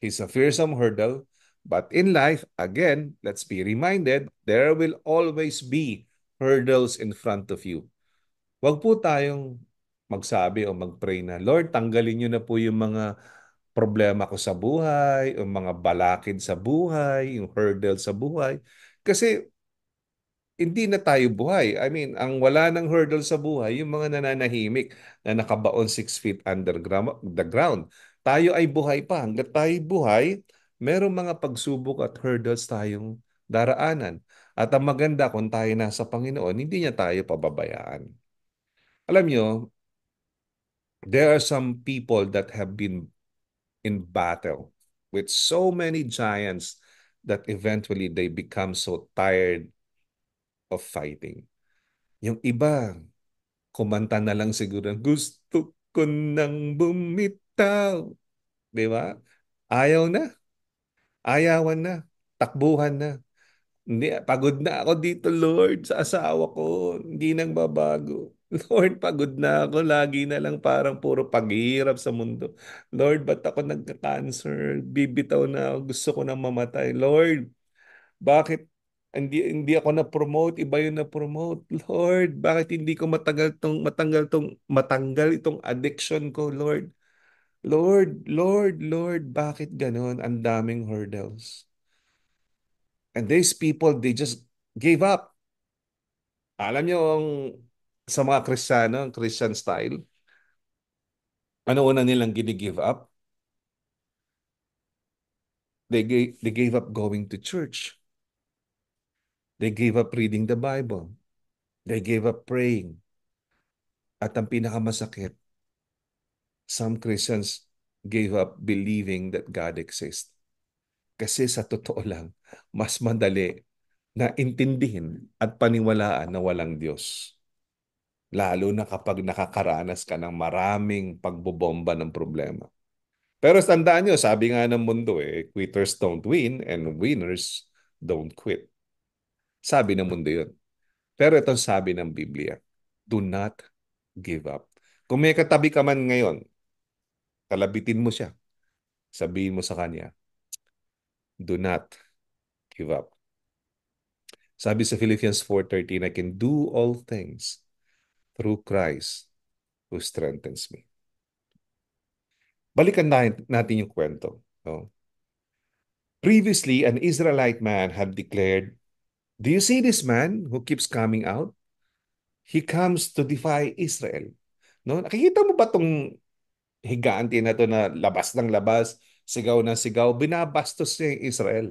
he's a fearsome hurdle, But in life, again, let's be reminded, there will always be hurdles in front of you. Huwag po tayong magsabi o magpray na, Lord, tanggalin niyo na po yung mga problema ko sa buhay, yung mga balakid sa buhay, yung hurdle sa buhay. Kasi hindi na tayo buhay. I mean, ang wala ng hurdle sa buhay, yung mga nananahimik na nakabaon 6 feet underground. Tayo ay buhay pa. Hanggat tayo buhay, merong mga pagsubok at hurdles tayong daraanan. At ang maganda kung tayo nasa Panginoon, hindi niya tayo pababayaan. Alam niyo, there are some people that have been in battle with so many giants that eventually they become so tired of fighting. Yung iba, kumanta na lang siguro, gusto ko nang bumitaw. Di ba? Ayaw na. Ayawan na. Takbuhan na. Hindi, pagod na ako dito, Lord, sa asawa ko. Hindi nang babago. [LAUGHS] Lord, pagod na ako. Lagi na lang parang puro paghihirap sa mundo. Lord, ba't ako nagka-cancer? Bibitaw na ako. Gusto ko na mamatay. Lord, bakit hindi, hindi ako na-promote? Iba yung na-promote. Lord, bakit hindi ko matanggal tong, matanggal tong, matanggal itong addiction ko, Lord? Lord, Lord, Lord, bakit ganun? Ang daming hurdles. And these people, they just gave up. Alam niyo ang sa mga Kristiyano, ang Christian style, ano una nilang gini-give up? They gave, they gave up going to church. They gave up reading the Bible. They gave up praying. At ang pinakamasakit, some Christians gave up believing that God exists. Kasi sa totoo lang, mas madali na intindihin at paniwalaan na walang Diyos. Lalo na kapag nakakaranas ka ng maraming pagbobomba ng problema. Pero tandaan nyo, sabi nga ng mundo eh, quitters don't win and winners don't quit. Sabi ng mundo yun. Pero itong sabi ng Biblia, do not give up. Kung may katabi ka man ngayon kalabitin mo siya. Sabihin mo sa kanya, do not give up. Sabi sa Philippians 4.13, I can do all things through Christ who strengthens me. Balikan natin yung kwento. No? Previously, an Israelite man had declared, Do you see this man who keeps coming out? He comes to defy Israel. No? Nakikita mo ba tong higanti na to na labas ng labas, sigaw ng sigaw, binabastos niya yung Israel.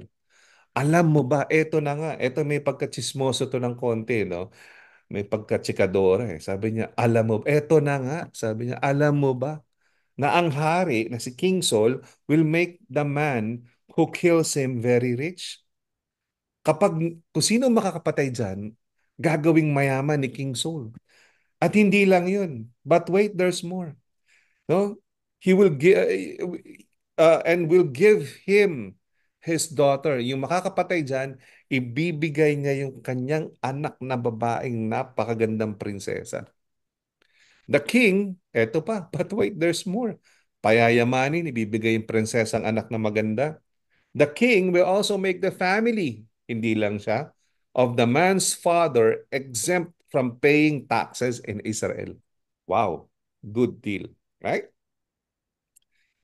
Alam mo ba, eto na nga, eto may pagkatsismoso to ng konti, no? May pagkatsikadora eh. Sabi niya, alam mo, ba, eto na nga, sabi niya, alam mo ba, na ang hari na si King Saul will make the man who kills him very rich? Kapag kung sino makakapatay dyan, gagawing mayaman ni King Saul. At hindi lang yun. But wait, there's more. No? He will give uh, uh, and will give him his daughter. Yung makakapatay diyan, ibibigay niya yung kanyang anak na babaeng napakagandang prinsesa. The king, eto pa, [LAUGHS] but wait, there's more. Payayamanin, ibibigay yung prinsesang anak na maganda. The king will also make the family, hindi lang siya, of the man's father exempt from paying taxes in Israel. Wow, good deal. Right?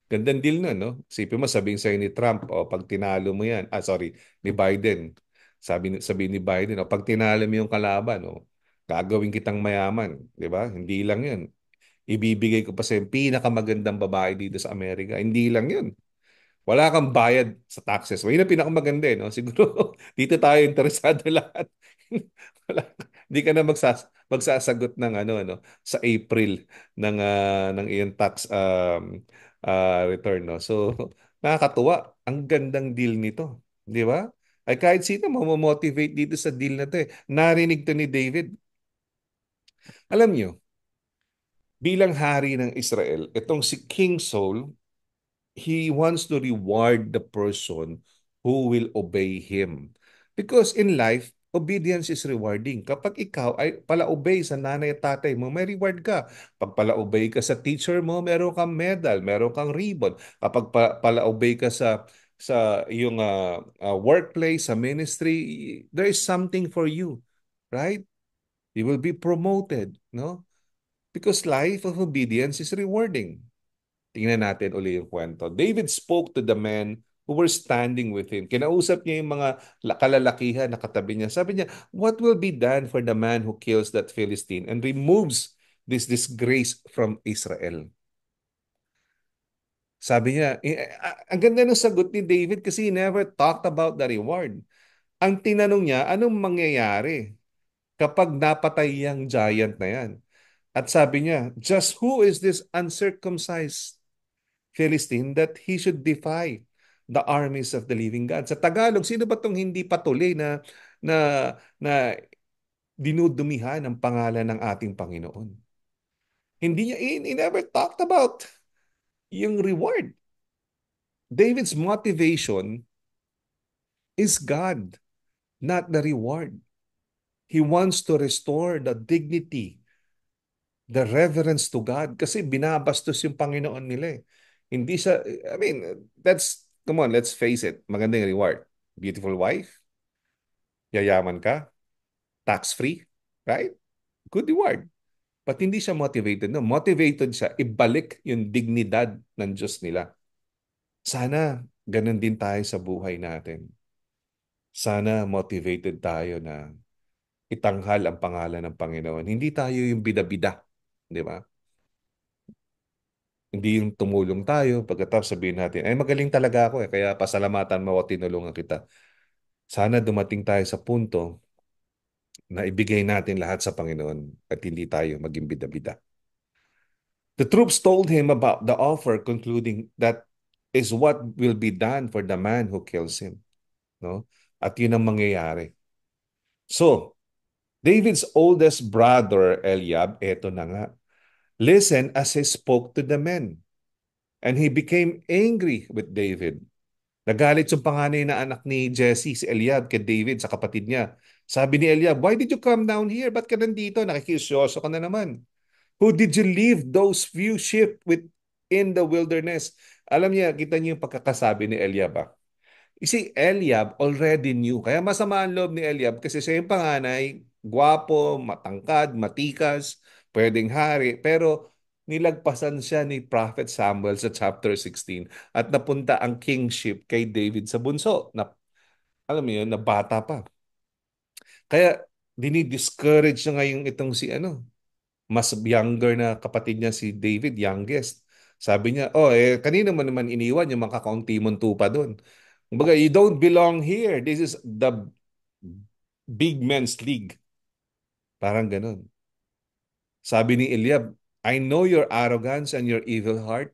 Gandang deal nun, no? Sipin mo, sabihin sa'yo ni Trump, o oh, pag tinalo mo yan, ah sorry, ni Biden, sabi, sabi ni Biden, o oh, pag tinalo mo yung kalaban, o, oh, gagawin kitang mayaman, di ba? Hindi lang yun. Ibibigay ko pa sa yung pinakamagandang babae dito sa Amerika. Hindi lang yun. Wala kang bayad sa taxes. Well, yun ang pinakamaganda, eh, no? [LAUGHS] Siguro, dito tayo interesado [LAUGHS] lahat. Wala, hindi ka na magsasabi magsasagot ng ano ano sa April ng uh, ng iyon tax um, uh, return no. So [LAUGHS] nakakatuwa, ang gandang deal nito, di ba? Ay kahit sino mamomotivate dito sa deal na 'to eh. Narinig 'to ni David. Alam niyo, bilang hari ng Israel, itong si King Saul, he wants to reward the person who will obey him. Because in life, Obedience is rewarding. Kapag ikaw ay pala-obey sa nanay at tatay mo, may reward ka. Pag pala-obey ka sa teacher mo, meron kang medal, meron kang ribbon. Kapag pala-obey ka sa sa yung uh, ah, uh, ah, workplace, sa ministry, there is something for you, right? You will be promoted, no? Because life of obedience is rewarding. Tingnan natin uli yung kwento. David spoke to the man who were standing with him. Kinausap niya yung mga kalalakihan na katabi niya. Sabi niya, what will be done for the man who kills that Philistine and removes this disgrace from Israel? Sabi niya, ang ganda ng sagot ni David kasi he never talked about the reward. Ang tinanong niya, anong mangyayari kapag napatay yung giant na yan? At sabi niya, just who is this uncircumcised Philistine that he should defy the armies of the living God. Sa Tagalog, sino ba tong hindi patuloy na na na dinudumihan ang pangalan ng ating Panginoon? Hindi niya in, never talked about yung reward. David's motivation is God, not the reward. He wants to restore the dignity, the reverence to God kasi binabastos yung Panginoon nila eh. Hindi sa I mean, that's come on, let's face it, magandang reward. Beautiful wife, yayaman ka, tax-free, right? Good reward. But hindi siya motivated. No? Motivated siya, ibalik yung dignidad ng Diyos nila. Sana ganun din tayo sa buhay natin. Sana motivated tayo na itanghal ang pangalan ng Panginoon. Hindi tayo yung bidabida, di ba? Hindi yung tumulong tayo, pagkatapos sabihin natin, ay magaling talaga ako eh, kaya pasalamatan mo at tinulungan kita. Sana dumating tayo sa punto na ibigay natin lahat sa Panginoon at hindi tayo maging bida-bida. The troops told him about the offer, concluding that is what will be done for the man who kills him. No? At yun ang mangyayari. So, David's oldest brother, Eliab, eto na nga, Listen as he spoke to the men. And he became angry with David. Nagalit yung panganay na anak ni Jesse, si Eliab, kay David, sa kapatid niya. Sabi ni Eliab, Why did you come down here? Ba't ka nandito? Nakikiusyoso ka na naman. Who did you leave those few sheep with in the wilderness? Alam niya, kita niyo yung pagkakasabi ni Eliab. Ah. You see, Eliab already knew. Kaya masama ang loob ni Eliab kasi siya yung panganay, guwapo, matangkad, matikas, pwedeng hari. Pero nilagpasan siya ni Prophet Samuel sa chapter 16 at napunta ang kingship kay David sa bunso na alam mo yun, na bata pa. Kaya dinidiscourage na ngayon itong si ano, mas younger na kapatid niya si David, youngest. Sabi niya, oh, eh, kanina mo naman iniwan yung mga kaunti mong tupa doon. Kumbaga, you don't belong here. This is the big men's league. Parang ganun. Sabi ni Eliab, I know your arrogance and your evil heart.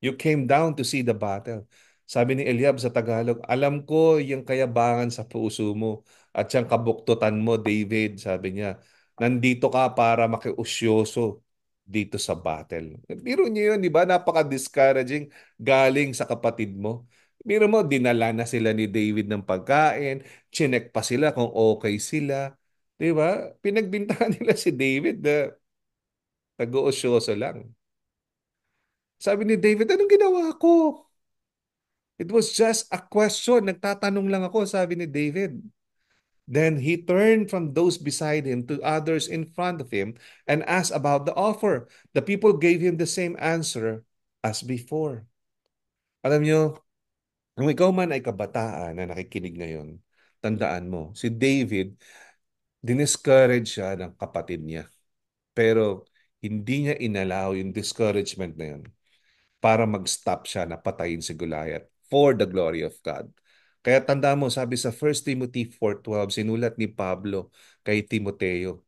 You came down to see the battle. Sabi ni Eliab sa Tagalog, alam ko yung kayabangan sa puso mo at yung kabuktutan mo, David, sabi niya. Nandito ka para makiusyoso dito sa battle. Biro niyo yun, di ba? Napaka-discouraging galing sa kapatid mo. Biro mo, dinala na sila ni David ng pagkain, chinek pa sila kung okay sila. Di ba? Pinagbintahan [LAUGHS] nila si David. The, Nag-uusyoso lang. Sabi ni David, anong ginawa ko? It was just a question. Nagtatanong lang ako, sabi ni David. Then he turned from those beside him to others in front of him and asked about the offer. The people gave him the same answer as before. Alam nyo, kung ikaw man ay kabataan na nakikinig ngayon, tandaan mo, si David, diniscourage siya ng kapatid niya. Pero hindi niya inalaw yung discouragement na yun para mag-stop siya na patayin si Goliath for the glory of God. Kaya tanda mo, sabi sa 1 Timothy 4.12, sinulat ni Pablo kay Timoteo,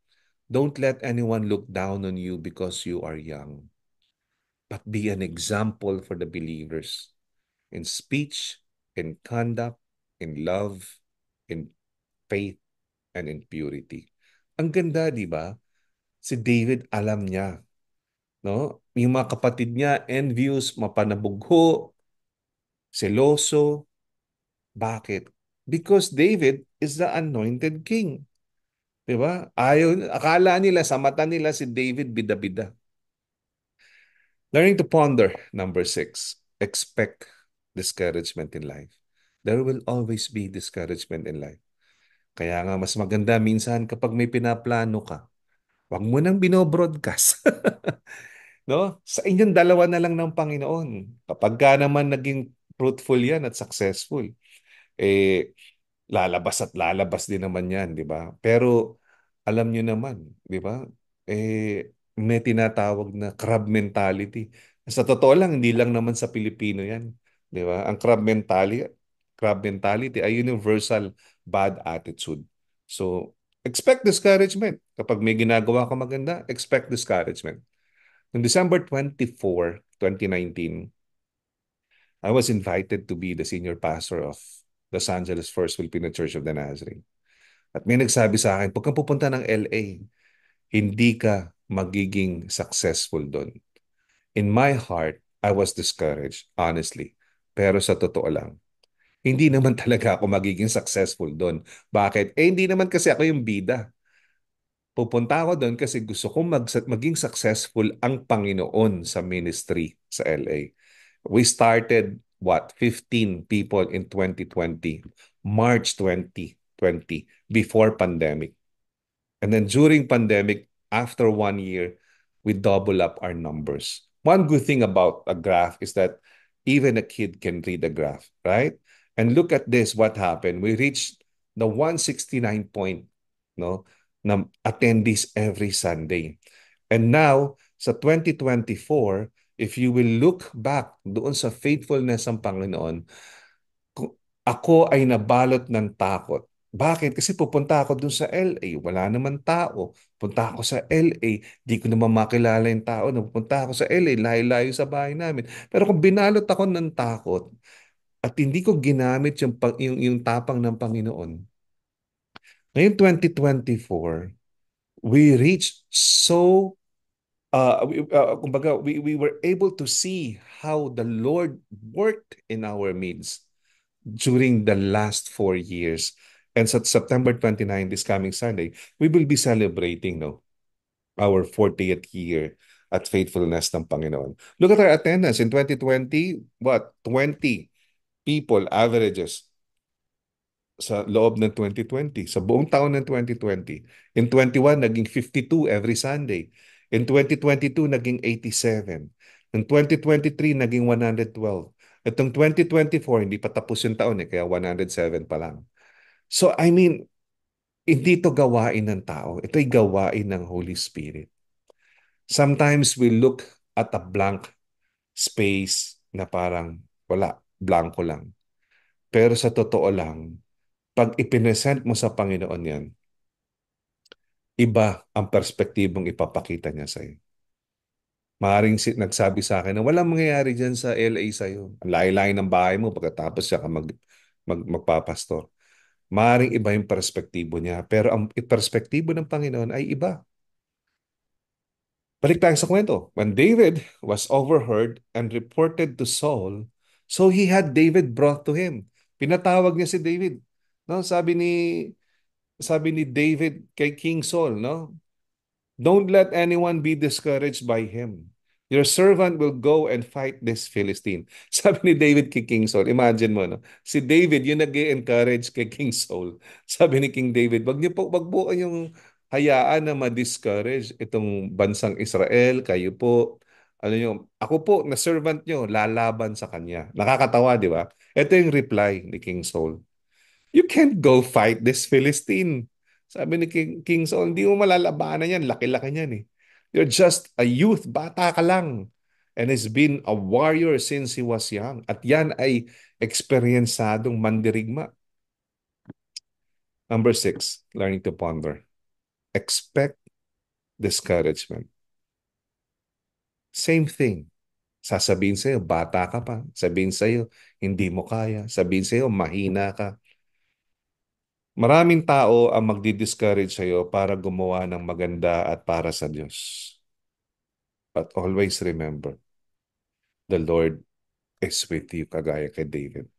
Don't let anyone look down on you because you are young, but be an example for the believers in speech, in conduct, in love, in faith, and in purity. Ang ganda, di ba? si David alam niya. No? Yung mga kapatid niya, envious, mapanabugho, seloso. Bakit? Because David is the anointed king. Diba? Ayaw, akala nila, sa mata nila si David bida-bida. Learning to ponder, number six. Expect discouragement in life. There will always be discouragement in life. Kaya nga mas maganda minsan kapag may pinaplano ka, Huwag mo nang binobroadcast. [LAUGHS] no? Sa inyong dalawa na lang ng Panginoon. Kapag ka naman naging fruitful yan at successful, eh, lalabas at lalabas din naman yan, di ba? Pero alam nyo naman, di ba? Eh, may tinatawag na crab mentality. Sa totoo lang, hindi lang naman sa Pilipino yan. Di ba? Ang crab mentality, crab mentality ay universal bad attitude. So, Expect discouragement. Kapag may ginagawa ka maganda, expect discouragement. On December 24, 2019, I was invited to be the senior pastor of Los Angeles First Filipino Church of the Nazarene. At may nagsabi sa akin, pag kang pupunta ng LA, hindi ka magiging successful doon. In my heart, I was discouraged, honestly. Pero sa totoo lang, hindi naman talaga ako magiging successful doon. Bakit? Eh hindi naman kasi ako yung bida. Pupunta ako doon kasi gusto kong mag- maging successful ang Panginoon sa ministry sa LA. We started what 15 people in 2020 March 2020 before pandemic and then during pandemic after one year we double up our numbers one good thing about a graph is that even a kid can read a graph right And look at this, what happened. We reached the 169 point no, na attendees every Sunday. And now, sa 2024, if you will look back doon sa faithfulness ng Panginoon, ako ay nabalot ng takot. Bakit? Kasi pupunta ako doon sa LA, wala naman tao. Punta ako sa LA, di ko naman makilala yung tao. Napunta ako sa LA, layo-layo sa bahay namin. Pero kung binalot ako ng takot, at hindi ko ginamit yung, yung, yung tapang ng Panginoon. Ngayon 2024, we reached so, uh, we, uh, kumbaga, we, we were able to see how the Lord worked in our midst during the last four years. And sa September 29, this coming Sunday, we will be celebrating no, our 40th year at faithfulness ng Panginoon. Look at our attendance in 2020, what? 20 people averages sa loob ng 2020. Sa buong taon ng 2020. In 21, naging 52 every Sunday. In 2022, naging 87. In 2023, naging 112. Itong 2024, hindi pa tapos yung taon eh, kaya 107 pa lang. So I mean, hindi ito gawain ng tao. Ito ay gawain ng Holy Spirit. Sometimes we look at a blank space na parang wala blanco lang. Pero sa totoo lang, pag ipinresent mo sa Panginoon yan, iba ang perspektibong ipapakita niya sa'yo. Maaring si, nagsabi sa akin na walang mangyayari dyan sa LA sa iyo. layo-layo ng bahay mo pagkatapos siya ka mag, mag, magpapastor. Maaring iba yung perspektibo niya. Pero ang perspektibo ng Panginoon ay iba. Balik tayo sa kwento. When David was overheard and reported to Saul So he had David brought to him. Pinatawag niya si David. No, sabi ni sabi ni David kay King Saul, no? Don't let anyone be discouraged by him. Your servant will go and fight this Philistine. [LAUGHS] Sabi ni David kay King Saul, imagine mo, no? si David, yung nag encourage kay King Saul. [LAUGHS] Sabi ni King David, wag niyo po, wag po kayong hayaan na ma-discourage itong bansang Israel, kayo po, ano yung, ako po, na servant nyo, lalaban sa kanya. Nakakatawa, di ba? Ito yung reply ni King Saul. You can't go fight this Philistine. Sabi ni King, King Saul, hindi mo malalabanan yan. Laki-laki niyan eh. You're just a youth, bata ka lang. And he's been a warrior since he was young. At yan ay eksperyensadong mandirigma. Number six, learning to ponder. Expect discouragement. Same thing. Sasabihin sa'yo, bata ka pa. Sabihin sa'yo, hindi mo kaya. Sabihin sa'yo, mahina ka. Maraming tao ang magdi-discourage sa'yo para gumawa ng maganda at para sa Diyos. But always remember, the Lord is with you, kagaya kay David.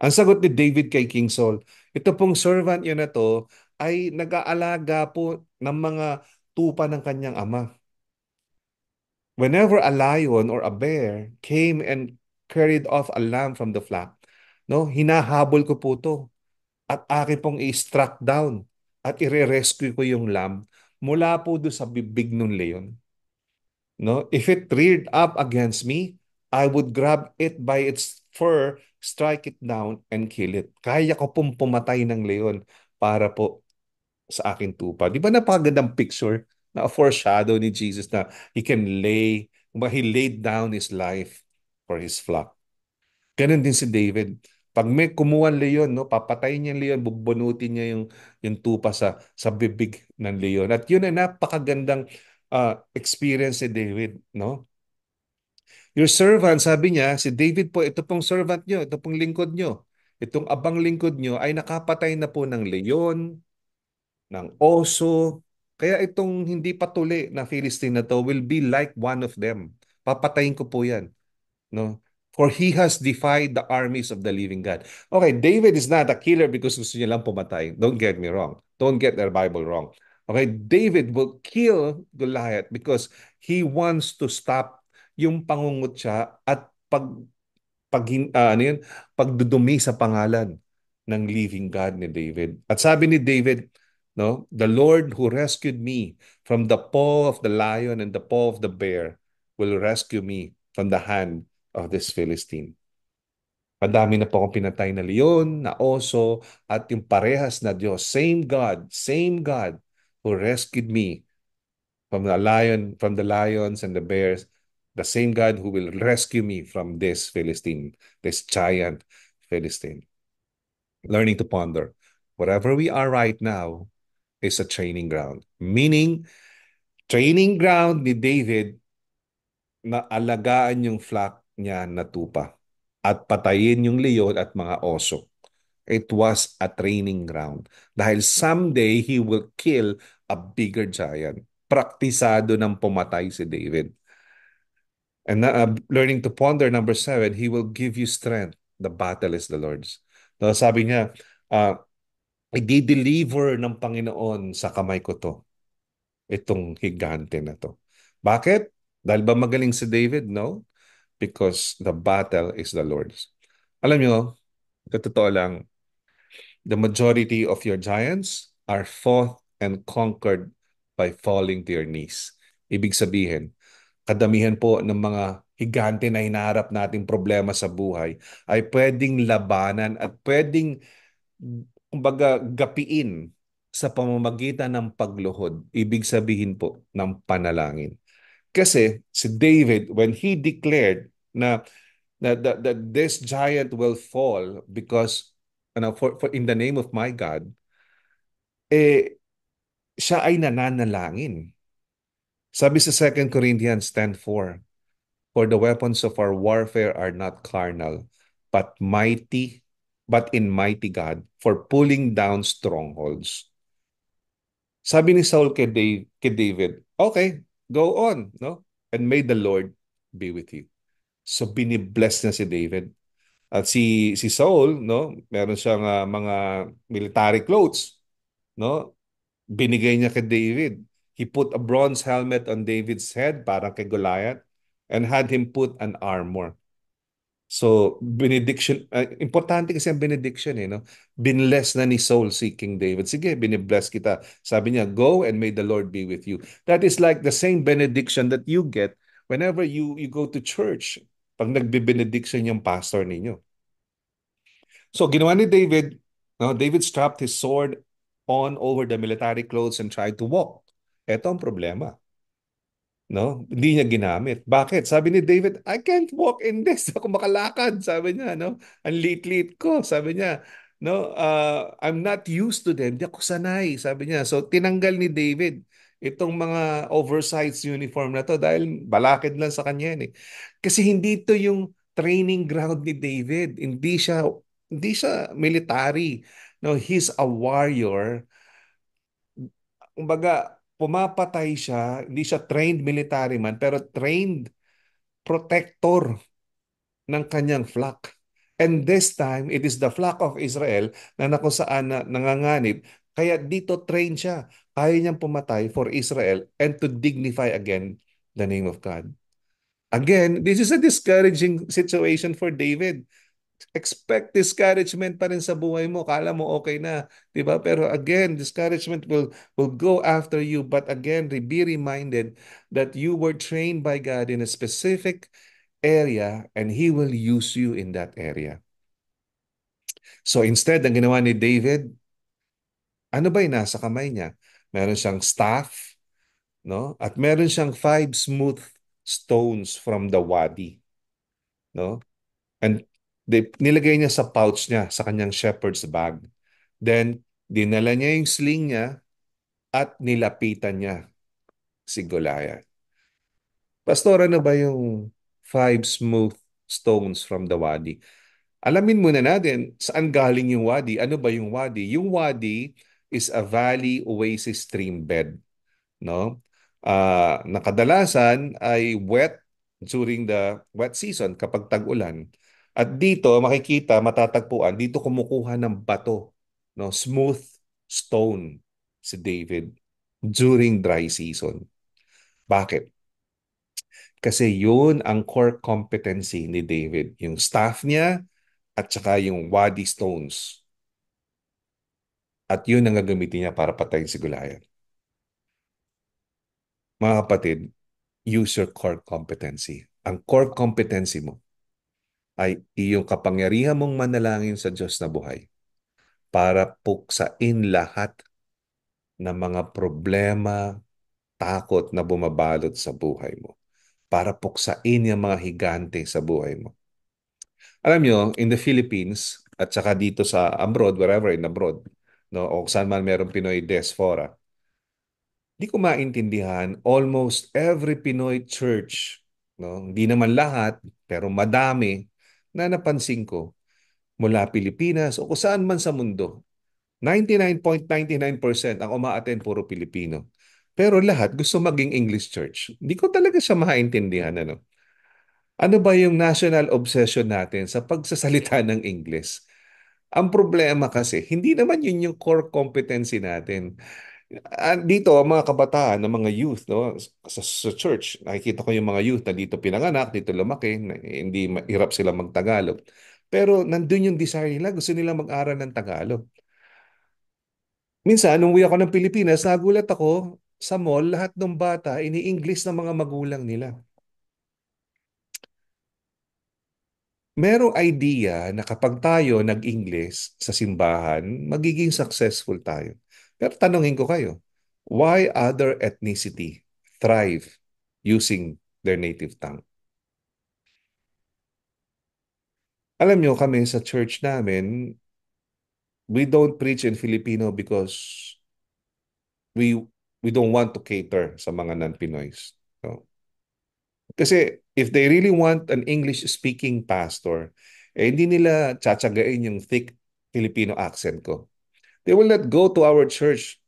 Ang sagot ni David kay King Saul, ito pong servant niya na to ay nag-aalaga po ng mga tupa ng kanyang ama. Whenever a lion or a bear came and carried off a lamb from the flock, no, hinahabol ko po to at akin pong i-struck down at i-rescue ko yung lamb mula po do sa bibig ng leon. No, if it reared up against me, I would grab it by its fur, strike it down, and kill it. Kaya ko pong pumatay ng leon para po sa aking tupa. Di ba napakagandang picture? na foreshadow ni Jesus na he can lay, he laid down his life for his flock. Ganon din si David. Pag may kumuha leon, no, papatayin niya leon, bubunutin niya yung, yung tupa sa, sa bibig ng leon. At yun ay napakagandang uh, experience ni David. No? Your servant, sabi niya, si David po, ito pong servant niyo, ito pong lingkod niyo. Itong abang lingkod niyo ay nakapatay na po ng leon, ng oso, kaya itong hindi patuli na Philistine na to will be like one of them. Papatayin ko po yan. No? For he has defied the armies of the living God. Okay, David is not a killer because gusto niya lang pumatay. Don't get me wrong. Don't get their Bible wrong. Okay, David will kill Goliath because he wants to stop yung pangungutya at pag pag uh, ano yun, pagdudumi sa pangalan ng living God ni David. At sabi ni David, No? The Lord who rescued me from the paw of the lion and the paw of the bear will rescue me from the hand of this Philistine. Madami na po akong pinatay na leon, na oso, at yung parehas na Diyos. Same God, same God who rescued me from the lion, from the lions and the bears. The same God who will rescue me from this Philistine, this giant Philistine. Learning to ponder. Whatever we are right now, is a training ground. Meaning, training ground ni David na alagaan yung flock niya na tupa at patayin yung leyon at mga oso. It was a training ground. Dahil someday he will kill a bigger giant. Praktisado ng pumatay si David. And uh, learning to ponder, number seven, he will give you strength. The battle is the Lord's. So sabi niya, uh, i-deliver ng Panginoon sa kamay ko to. Itong higante na to. Bakit? Dahil ba magaling si David? No. Because the battle is the Lord's. Alam niyo totoo lang, the majority of your giants are fought and conquered by falling to your knees. Ibig sabihin, kadamihan po ng mga higante na hinarap nating problema sa buhay ay pwedeng labanan at pwedeng kumbaga, gapiin sa pamamagitan ng pagluhod. Ibig sabihin po ng panalangin. Kasi si David, when he declared na that, that, that this giant will fall because you ano, for, for in the name of my God, eh, siya ay nananalangin. Sabi sa 2 Corinthians 10.4, For the weapons of our warfare are not carnal, but mighty but in mighty God for pulling down strongholds. Sabi ni Saul kay, David, okay, go on, no? And may the Lord be with you. So binibless na si David. At si si Saul, no, meron siyang uh, mga military clothes, no? Binigay niya kay David. He put a bronze helmet on David's head, para kay Goliath, and had him put an armor. So, benediction, uh, importante kasi ang benediction eh, no? Binless na ni Saul seeking David. Sige, binibless kita. Sabi niya, go and may the Lord be with you. That is like the same benediction that you get whenever you, you go to church. Pag nagbe-benediction yung pastor ninyo. So, ginawa ni David, no? David strapped his sword on over the military clothes and tried to walk. Ito ang problema no? Hindi niya ginamit. Bakit? Sabi ni David, I can't walk in this. [LAUGHS] Ako makalakad, sabi niya, no? Ang liit-liit ko, sabi niya. No, uh, I'm not used to them. Di ako sanay, sabi niya. So tinanggal ni David itong mga oversized uniform na to dahil balakid lang sa kanya yan eh. Kasi hindi to yung training ground ni David. Hindi siya hindi siya military. No, he's a warrior. Kumbaga, pumapatay siya, hindi siya trained military man, pero trained protector ng kanyang flock. And this time, it is the flock of Israel na nakusaan na nanganganib. Kaya dito train siya. Kaya niyang pumatay for Israel and to dignify again the name of God. Again, this is a discouraging situation for David expect discouragement pa rin sa buhay mo. Kala mo okay na, 'di ba? Pero again, discouragement will will go after you, but again, be reminded that you were trained by God in a specific area and he will use you in that area. So instead, ang ginawa ni David, ano ba yung nasa kamay niya? Meron siyang staff, no? At meron siyang five smooth stones from the wadi, no? And They, nilagay niya sa pouch niya, sa kanyang shepherd's bag. Then, dinala niya yung sling niya at nilapitan niya si Goliath. Pastora, ano ba yung five smooth stones from the wadi? Alamin muna natin saan galing yung wadi. Ano ba yung wadi? Yung wadi is a valley oasis stream bed. No? Uh, nakadalasan ay wet during the wet season kapag tag-ulan. At dito makikita, matatagpuan, dito kumukuha ng bato, no? smooth stone si David during dry season. Bakit? Kasi yun ang core competency ni David. Yung staff niya at saka yung wadi stones. At yun ang gagamitin niya para patayin si Goliath. Mga kapatid, use your core competency. Ang core competency mo ay iyong kapangyarihan mong manalangin sa Diyos na buhay para puksain lahat ng mga problema, takot na bumabalot sa buhay mo. Para puksain yung mga higante sa buhay mo. Alam nyo, in the Philippines, at saka dito sa abroad, wherever in abroad, no, o saan man meron Pinoy diaspora, di ko maintindihan, almost every Pinoy church, no, hindi naman lahat, pero madami, na napansin ko mula Pilipinas o kung man sa mundo, 99.99% ang umaaten puro Pilipino. Pero lahat gusto maging English church. Hindi ko talaga siya maintindihan. Ano? ano ba yung national obsession natin sa pagsasalita [LAUGHS] ng English? Ang problema kasi, hindi naman yun yung core competency natin. Ah, dito mga kabataan, ng mga youth no sa, sa church, nakikita ko yung mga youth na dito pinanganak, dito lumaki, na hindi mahirap sila magtagalog. Pero nandun yung desire nila, gusto nila mag-aral ng Tagalog. Minsan, nung uwi ako ng Pilipinas, nagulat ako sa mall, lahat ng bata, ini-English ng mga magulang nila. merong idea na kapag tayo nag-English sa simbahan, magiging successful tayo. Pero tanungin ko kayo, why other ethnicity thrive using their native tongue? Alam nyo, kami sa church namin, we don't preach in Filipino because we we don't want to cater sa mga non-Pinoys. No? Kasi if they really want an English-speaking pastor, eh hindi nila tsatsagain yung thick Filipino accent ko. They will not go to our church.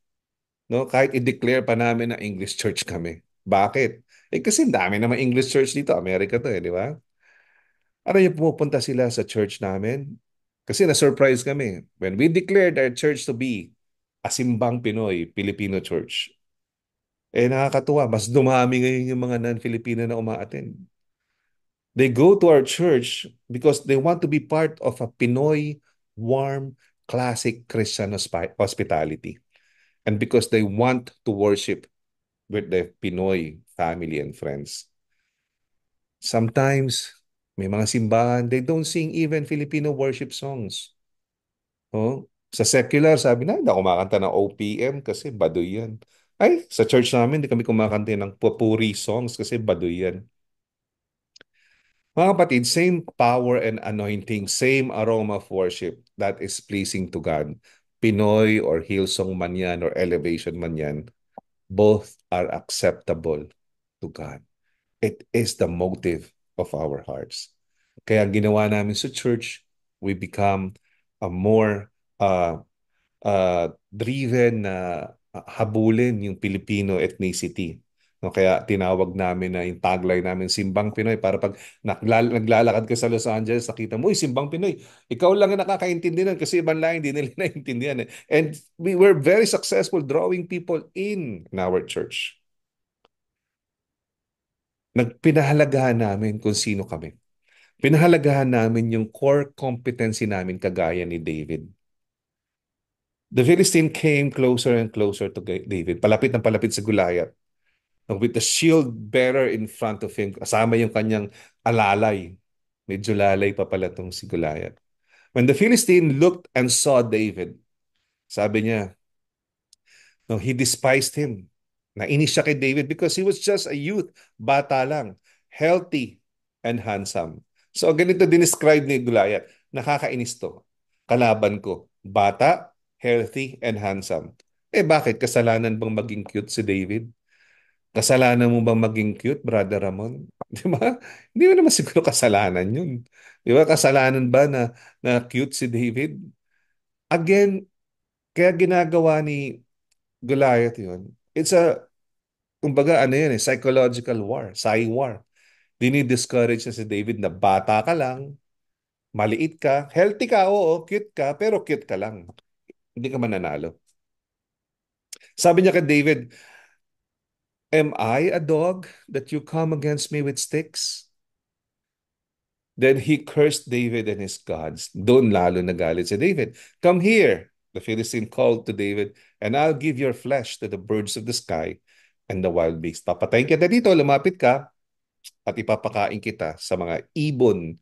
No, kahit i-declare pa namin na English church kami. Bakit? Eh kasi dami naman English church dito. Amerika to eh, di ba? Ano yung pumupunta sila sa church namin? Kasi na-surprise kami. When we declared our church to be Asimbang Pinoy, Filipino Church. Eh nakakatuwa, mas dumami ngayon yung mga non-Filipino na umaattend. They go to our church because they want to be part of a Pinoy warm classic Christian hospitality. And because they want to worship with their Pinoy family and friends. Sometimes, may mga simbahan, they don't sing even Filipino worship songs. Oh, sa secular, sabi na, hindi ako kumakanta ng OPM kasi baduy yan. Ay, sa church namin, hindi kami kumakanta ng papuri songs kasi baduy yan. Mga kapatid, same power and anointing, same aroma of worship that is pleasing to God. Pinoy or Hillsong man yan or Elevation man yan, both are acceptable to God. It is the motive of our hearts. Kaya ginawa namin sa church, we become a more uh, uh, driven na uh, habulin yung Filipino ethnicity. No, kaya tinawag namin na yung tagline namin, Simbang Pinoy, para pag naglalakad ka sa Los Angeles, nakita mo, Simbang Pinoy, ikaw lang ang nakakaintindi nun kasi ibang lang hindi nila [LAUGHS] naintindihan. Eh. And we were very successful drawing people in, in our church. Nagpinahalagahan namin kung sino kami. Pinahalagahan namin yung core competency namin kagaya ni David. The Philistine came closer and closer to David, palapit ng palapit sa Goliath with the shield bearer in front of him, kasama yung kanyang alalay. Medyo lalay pa pala tong si Goliath. When the Philistine looked and saw David, sabi niya, no, he despised him. Nainis siya kay David because he was just a youth, bata lang, healthy and handsome. So ganito dinescribe ni Goliath, nakakainis to. Kalaban ko, bata, healthy, and handsome. Eh bakit kasalanan bang maging cute si David? Kasalanan mo bang maging cute, Brother Ramon? [LAUGHS] Di ba? Hindi mo naman siguro kasalanan yun. Di ba? Kasalanan ba na, na cute si David? Again, kaya ginagawa ni Goliath yun. It's a, kumbaga ano yun eh, psychological war, psy war. Dinidiscourage na si David na bata ka lang, maliit ka, healthy ka, oo, cute ka, pero cute ka lang. Hindi ka mananalo. Sabi niya kay David, Am I a dog that you come against me with sticks? Then he cursed David and his gods. Doon lalo nagalit si David. Come here, the Philistine called to David, and I'll give your flesh to the birds of the sky and the wild beasts. Papatayin kita dito, lumapit ka, at ipapakain kita sa mga ibon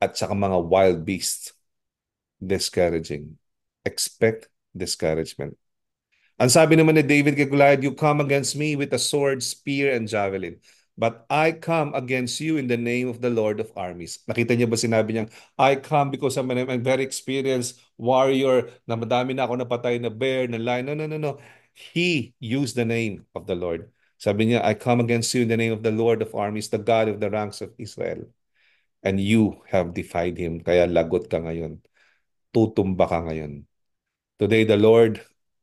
at sa mga wild beasts. Discouraging. Expect discouragement. Ang sabi naman ni David kay Goliath, You come against me with a sword, spear, and javelin. But I come against you in the name of the Lord of armies. Nakita niyo ba sinabi niya, I come because I'm a very experienced warrior na madami na ako napatay na bear, na lion. No, no, no, no. He used the name of the Lord. Sabi niya, I come against you in the name of the Lord of armies, the God of the ranks of Israel. And you have defied him. Kaya lagot ka ngayon. Tutumba ka ngayon. Today, the Lord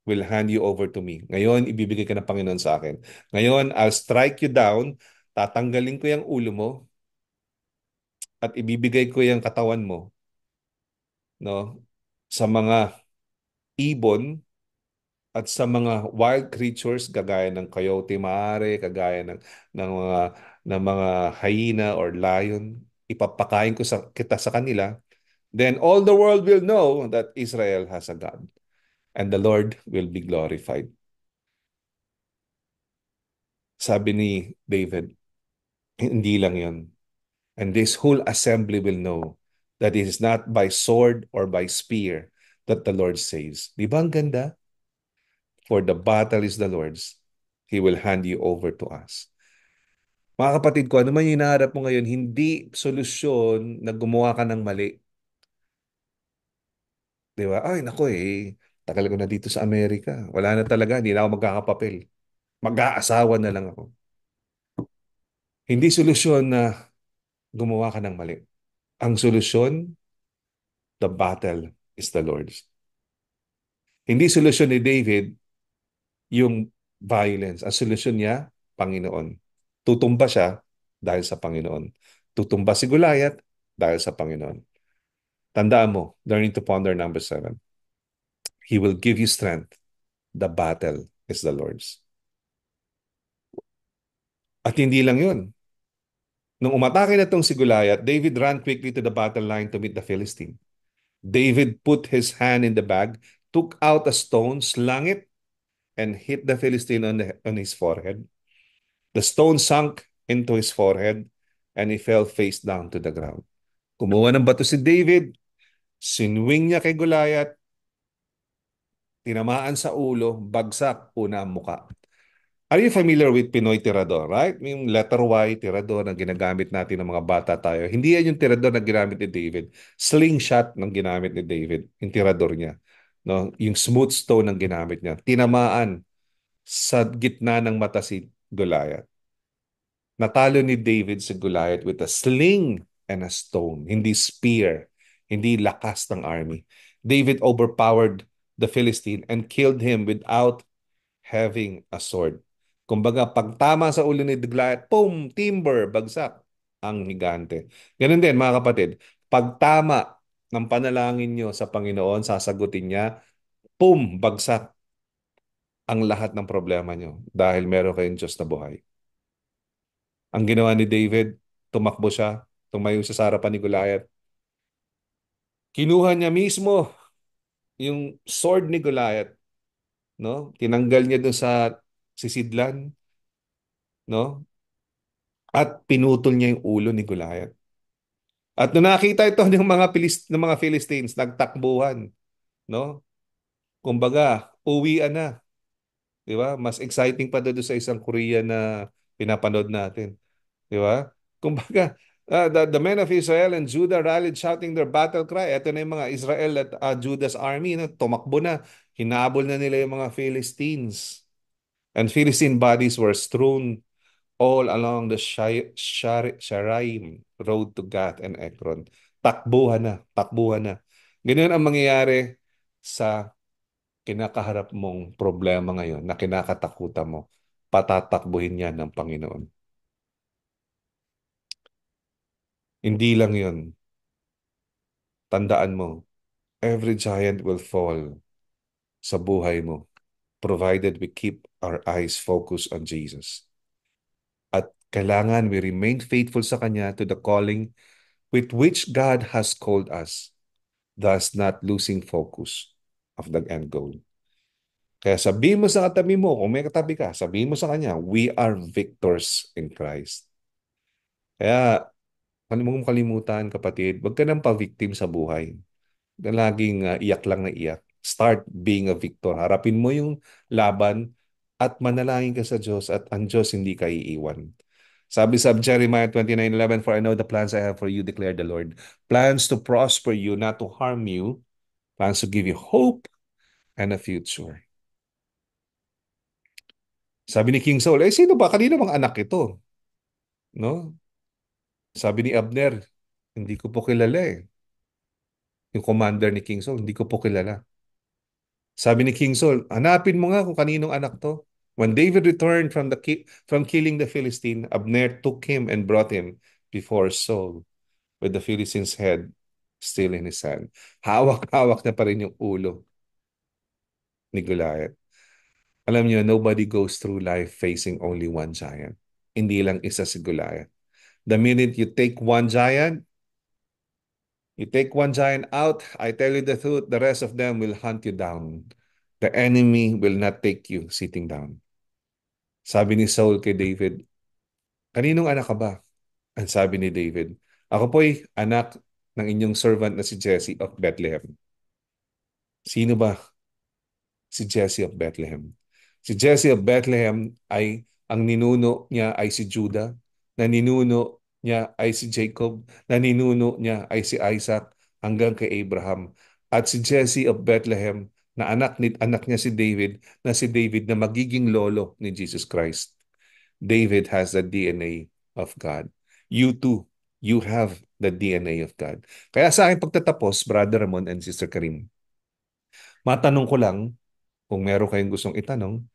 will hand you over to me. Ngayon, ibibigay ka ng Panginoon sa akin. Ngayon, I'll strike you down, tatanggalin ko yung ulo mo, at ibibigay ko yung katawan mo no sa mga ibon at sa mga wild creatures kagaya ng coyote mare, kagaya ng ng mga ng mga hyena or lion, ipapakain ko sa kita sa kanila, then all the world will know that Israel has a God and the Lord will be glorified. Sabi ni David, hindi lang yon. And this whole assembly will know that it is not by sword or by spear that the Lord saves. Di ba ang ganda? For the battle is the Lord's. He will hand you over to us. Mga kapatid ko, ano man yung hinaharap mo ngayon, hindi solusyon na gumawa ka ng mali. Di ba? Ay, nako eh. Tagal ko na dito sa Amerika. Wala na talaga, hindi na ako magkakapapel. Mag-aasawa na lang ako. Hindi solusyon na gumawa ka ng mali. Ang solusyon, the battle is the Lord's. Hindi solusyon ni David yung violence. Ang solusyon niya, Panginoon. Tutumba siya dahil sa Panginoon. Tutumba si Goliath dahil sa Panginoon. Tandaan mo, learning to ponder number seven. He will give you strength. The battle is the Lord's. At hindi lang yun. Nung umatake na tong si Goliath, David ran quickly to the battle line to meet the Philistine. David put his hand in the bag, took out a stone, slung it, and hit the Philistine on, the, on his forehead. The stone sunk into his forehead, and he fell face down to the ground. Kumuha ng bato si David, sinuwing niya kay Goliath, tinamaan sa ulo, bagsak, una ang muka. Are you familiar with Pinoy tirador, right? Yung letter Y, tirador na ginagamit natin ng mga bata tayo. Hindi yan yung tirador na ginamit ni David. Slingshot ng ginamit ni David, yung tirador niya. No? Yung smooth stone ng ginamit niya. Tinamaan sa gitna ng mata si Goliath. Natalo ni David si Goliath with a sling and a stone, hindi spear, hindi lakas ng army. David overpowered the Philistine and killed him without having a sword. Kumbaga, pagtama sa ulo ni Goliath, boom, timber, bagsak ang higante. Ganun din, mga kapatid. Pagtama ng panalangin nyo sa Panginoon, sasagutin niya, boom, bagsak ang lahat ng problema nyo dahil meron kayong Diyos na buhay. Ang ginawa ni David, tumakbo siya, tumayo siya sa harapan ni Goliath. Kinuha niya mismo yung sword ni Goliath, no? Tinanggal niya doon sa sisidlan, no? At pinutol niya yung ulo ni Goliath. At nung nakita ito [LAUGHS] ng mga Pilist ng mga Philistines, nagtakbuhan, no? Kumbaga, uwian na. 'Di ba? Mas exciting pa doon sa isang Korea na pinapanood natin. 'Di ba? Kumbaga, Uh, the, the men of Israel and Judah rallied shouting their battle cry. Ito na yung mga Israel at uh, Judah's army. Na, tumakbo na. Hinabol na nila yung mga Philistines. And Philistine bodies were strewn all along the Shai, Shari, Sharaim road to Gath and Ekron. Takbuhan na. Takbuhan na. Ganyan ang mangyayari sa kinakaharap mong problema ngayon na kinakatakutan mo. Patatakbuhin yan ng Panginoon. Hindi lang yun. Tandaan mo, every giant will fall sa buhay mo provided we keep our eyes focused on Jesus. At kailangan we remain faithful sa Kanya to the calling with which God has called us, thus not losing focus of the end goal. Kaya sabihin mo sa katabi mo, kung may katabi ka, sabihin mo sa kanya, we are victors in Christ. Kaya mong kalimutan kapatid, huwag ka nang pa-victim sa buhay. Na laging uh, iyak lang na iyak. Start being a victor. Harapin mo yung laban at manalangin ka sa Diyos at ang Diyos hindi ka iiwan. Sabi sa Jeremiah 29.11, For I know the plans I have for you, declared the Lord. Plans to prosper you, not to harm you. Plans to give you hope and a future. Sabi ni King Saul, eh sino ba? Kanino mga anak ito? No? Sabi ni Abner, hindi ko po kilala eh. Yung commander ni King Saul, hindi ko po kilala. Sabi ni King Saul, hanapin mo nga kung kaninong anak to. When David returned from the ki- from killing the Philistine, Abner took him and brought him before Saul with the Philistine's head still in his hand. Hawak-hawak na pa rin yung ulo ni Goliath. Alam niyo, nobody goes through life facing only one giant. Hindi lang isa si Goliath. The minute you take one giant, you take one giant out, I tell you the truth, the rest of them will hunt you down. The enemy will not take you sitting down. Sabi ni Saul kay David, Kaninong anak ka ba? Ang sabi ni David, Ako po'y anak ng inyong servant na si Jesse of Bethlehem. Sino ba si Jesse of Bethlehem? Si Jesse of Bethlehem ay ang ninuno niya ay si Judah na ninuno niya ay si Jacob, na ninuno niya ay si Isaac hanggang kay Abraham. At si Jesse of Bethlehem na anak, ni, anak niya si David, na si David na magiging lolo ni Jesus Christ. David has the DNA of God. You too, you have the DNA of God. Kaya sa akin pagtatapos, Brother Ramon and Sister Karim, matanong ko lang, kung meron kayong gustong itanong,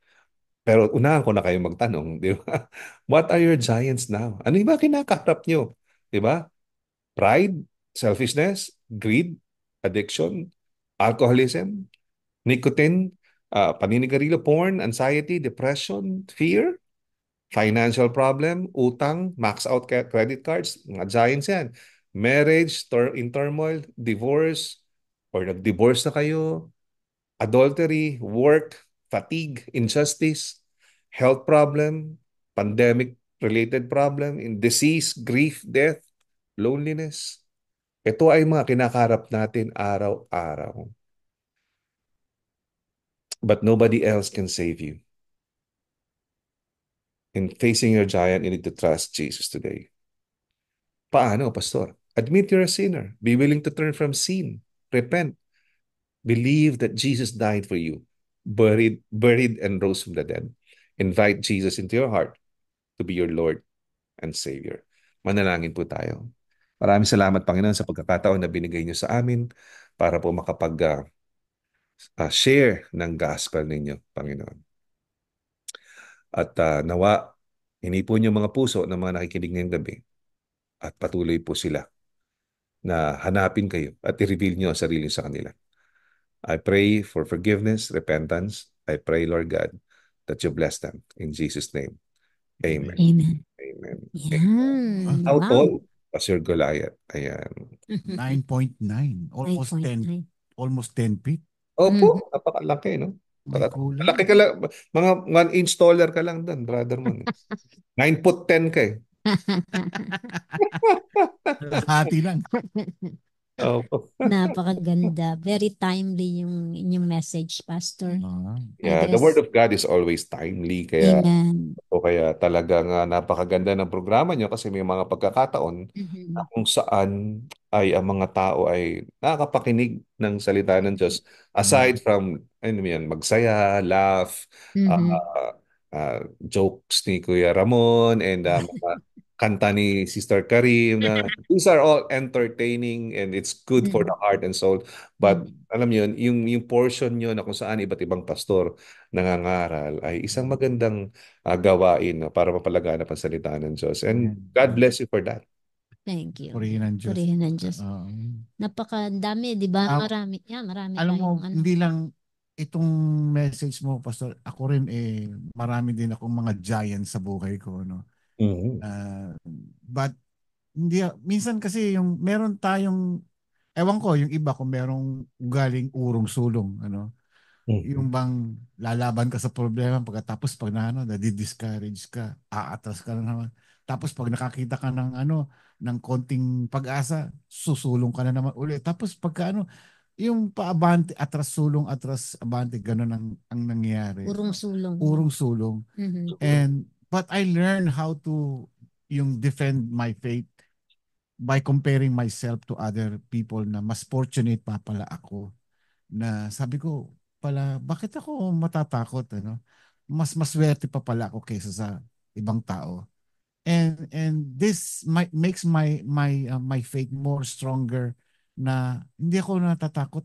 pero unahan ko na kayo magtanong, di ba? [LAUGHS] What are your giants now? Ano ba kinakaharap nyo? Di ba? Pride, selfishness, greed, addiction, alcoholism, nicotine, uh, paninigarilyo, porn, anxiety, depression, fear, financial problem, utang, max out credit cards, mga giants yan. Marriage, ter- in turmoil, divorce, or nag-divorce na kayo, adultery, work, fatigue, injustice, health problem, pandemic-related problem, in disease, grief, death, loneliness. Ito ay mga kinakarap natin araw-araw. But nobody else can save you. In facing your giant, you need to trust Jesus today. Paano, Pastor? Admit you're a sinner. Be willing to turn from sin. Repent. Believe that Jesus died for you buried, buried and rose from the dead. Invite Jesus into your heart to be your Lord and Savior. Manalangin po tayo. Maraming salamat, Panginoon, sa pagkakataon na binigay niyo sa amin para po makapag uh, uh, share ng gospel ninyo, Panginoon. At uh, nawa, hinipon niyo mga puso ng mga nakikinig ngayong gabi at patuloy po sila na hanapin kayo at i-reveal niyo ang sarili sa kanila. I pray for forgiveness, repentance. I pray, Lord God, that you bless them. In Jesus' name. Amen. Amen. Amen. Yan. How wow. tall was your Goliath? Ayan. 9.9. [LAUGHS] Almost 10. Almost 10 feet. Opo. Mm. Napakalaki, no? Para, laki ka lang. Mga one inch taller ka lang doon, brother mo. 9 [LAUGHS] foot 10 ka eh. [LAUGHS] Hati lang. Napakaganda. Very timely yung inyong message, Pastor. Ah. Yeah, the word of God is always timely. Kaya, Amen. O kaya talaga nga napakaganda ng programa nyo kasi may mga pagkakataon mm-hmm. na kung saan ay ang mga tao ay nakakapakinig ng salita ng Diyos. Aside mm-hmm. from, ano yan, magsaya, laugh, mm-hmm. uh, uh, jokes ni Kuya Ramon and uh, mga kanta ni Sister Karim na mm-hmm. these are all entertaining and it's good for the mm-hmm. heart and soul but mm-hmm. alam niyo yung yung portion niyo na kung saan iba't ibang pastor nangangaral ay isang magandang uh, gawain para mapalaganap ang salita ng Diyos and God bless you for that Thank you. Purihin ang Diyos. Purihin ang Diyos. Uh, Napakadami, di ba? Uh, marami. Yeah, marami alam mo, ano. hindi lang itong message mo, Pastor, ako rin eh, marami din akong mga giants sa buhay ko. No? Mm-hmm. Uh, but hindi minsan kasi yung meron tayong ewan ko yung iba kung merong galing urong sulong ano mm-hmm. yung bang lalaban ka sa problema pagkatapos pag na ano discourage ka aatras ka na naman tapos pag nakakita ka ng ano ng konting pag-asa susulong ka na naman ulit tapos pagka ano yung paabante, atras sulong, atras abante, ganun ang, ang nangyayari. Urong sulong. Urong sulong. Mm-hmm. And but I learned how to yung defend my faith by comparing myself to other people na mas fortunate pa pala ako na sabi ko pala bakit ako matatakot ano mas maswerte pa pala ako kaysa sa ibang tao and and this my, makes my my uh, my faith more stronger na hindi ako natatakot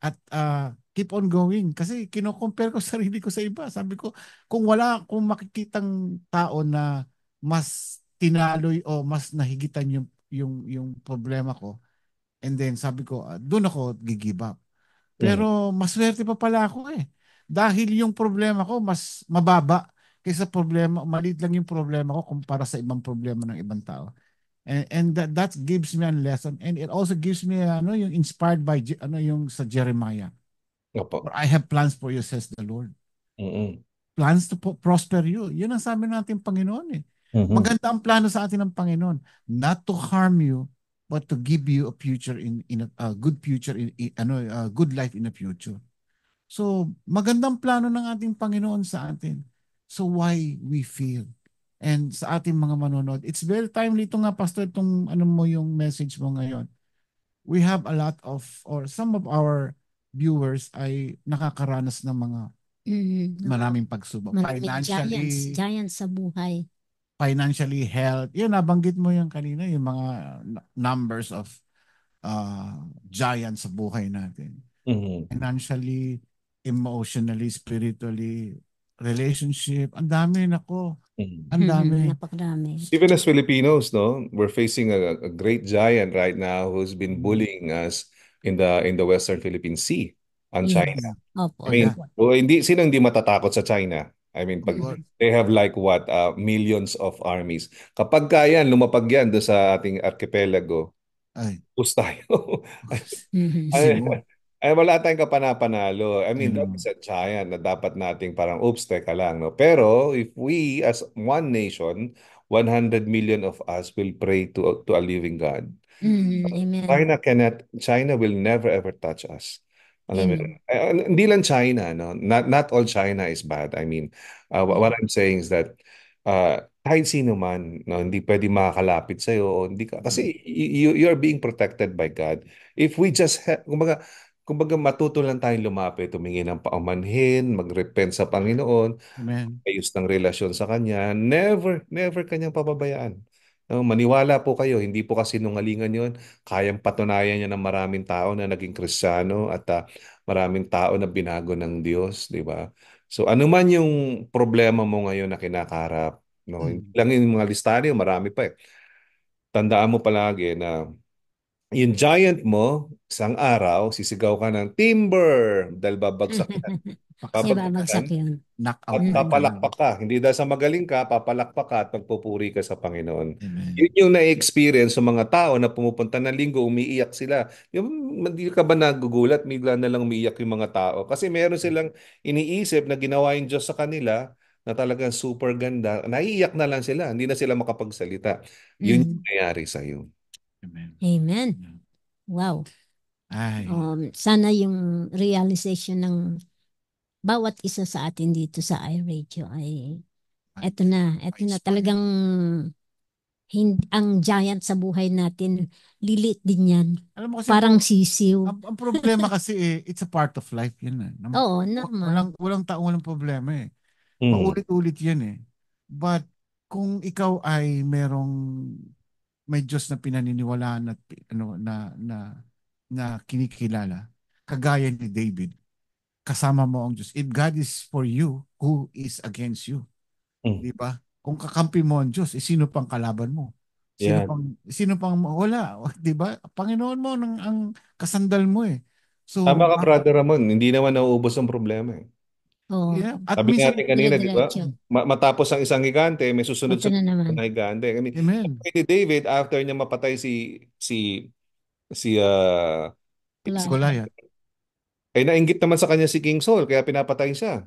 at uh, keep on going kasi kino-compare ko sarili ko sa iba. Sabi ko, kung wala kung makikitang tao na mas tinaloy o mas nahigitan yung yung yung problema ko and then sabi ko, uh, ah, doon ako gi up. Mm. Pero maswerte pa pala ako eh. Dahil yung problema ko mas mababa kaysa problema, maliit lang yung problema ko kumpara sa ibang problema ng ibang tao. And, and that, that gives me a lesson and it also gives me ano yung inspired by ano yung sa Jeremiah Opo. For I have plans for you, says the Lord. Mm-mm. Plans to prosper you. Yun ang sabi natin, Panginoon eh. Mm-hmm. Maganda ang plano sa atin ng Panginoon. Not to harm you, but to give you a future in in a, a good future in, in ano a good life in the future. So magandang plano ng ating Panginoon sa atin. So why we feel And sa ating mga manonood, it's very timely ito nga pastor itong ano mo yung message mo ngayon. We have a lot of or some of our viewers ay nakakaranas ng mga mm-hmm. maraming pagsubok. financially, giants, giants sa buhay. Financially, health. Yun, nabanggit mo yung kanina, yung mga numbers of uh, giants sa buhay natin. Mm-hmm. Financially, emotionally, spiritually, relationship. Ang dami nako. Mm-hmm. Ang mm-hmm. dami. Mm-hmm. Even as Filipinos, no, we're facing a, a great giant right now who's been bullying us in the in the Western Philippine Sea on yes. China. Opo, I mean, well, hindi sino hindi matatakot sa China? I mean, pag they have like what uh, millions of armies. Kapag kaya lumapag yan do sa ating archipelago, ay us tayo. [LAUGHS] Mm-hmm. ay, ay, wala tayong kapanapanalo. I mean, mm. Mm-hmm. that is a giant na dapat nating parang oops, teka lang. No? Pero if we as one nation, 100 million of us will pray to to a living God, Mm, amen. China cannot, China will never ever touch us. Alam mo, eh, hindi lang China, no? Not, not all China is bad. I mean, uh, what I'm saying is that uh, kahit sino man, no, hindi pwede makakalapit sa iyo hindi ka, kasi mm. you, you are being protected by God. If we just, ha- kumbaga, kumbaga matuto lang tayong lumapit, tumingin ng paumanhin, magrepent sa Panginoon, Amen. ayos ng relasyon sa Kanya, never, never Kanyang pababayaan. No, maniwala po kayo, hindi po kasi nungalingan yon. Kayang patunayan niya ng maraming tao na naging Kristiyano at uh, maraming tao na binago ng Diyos, di ba? So ano man yung problema mo ngayon na kinakaharap, no? Mm. Hindi lang yung mga listahan, marami pa eh. Tandaan mo palagi na yung giant mo, isang araw, sisigaw ka ng timber dahil babagsak yan. [LAUGHS] babagsak yan. At papalakpak ka. Hindi dahil sa magaling ka, papalakpak ka at magpupuri ka sa Panginoon. Amen. Yun yung na-experience sa mga tao na pumupunta ng linggo, umiiyak sila. hindi ka ba nagugulat, migla na lang umiiyak yung mga tao. Kasi meron silang iniisip na ginawa yung Diyos sa kanila na talagang super ganda. Naiiyak na lang sila. Hindi na sila makapagsalita. Yun mm. yung nangyari sa'yo. Amen. Amen. Wow. Ay. Um, sana yung realization ng bawat isa sa atin dito sa iRadio ay eto na, eto na talagang hindi, ang giant sa buhay natin, lilit din yan. Alam mo kasi, Parang ang, sisiw. Ang, ang problema kasi, eh, it's a part of life yan. Eh. Nam- Oo, naman. Walang, walang taong walang problema eh. Mm. Maulit-ulit yan eh. But kung ikaw ay merong may Diyos na pinaniniwalaan at ano na na na kinikilala kagaya ni David kasama mo ang Diyos if God is for you who is against you mm. di ba kung kakampi mo ang Diyos eh, sino pang kalaban mo sino yeah. pang sino pang wala [LAUGHS] di ba Panginoon mo nang ang kasandal mo eh so tama ka brother Ramon hindi naman nauubos ang problema eh Oh. Yeah. Sabi minsan, natin kanina, di ba? matapos ang isang higante, may susunod Ito na naman. higante. I mean, Amen. Si David, after niya mapatay si si si uh, Si Goliath. ay eh, nainggit naman sa kanya si King Saul, kaya pinapatay siya.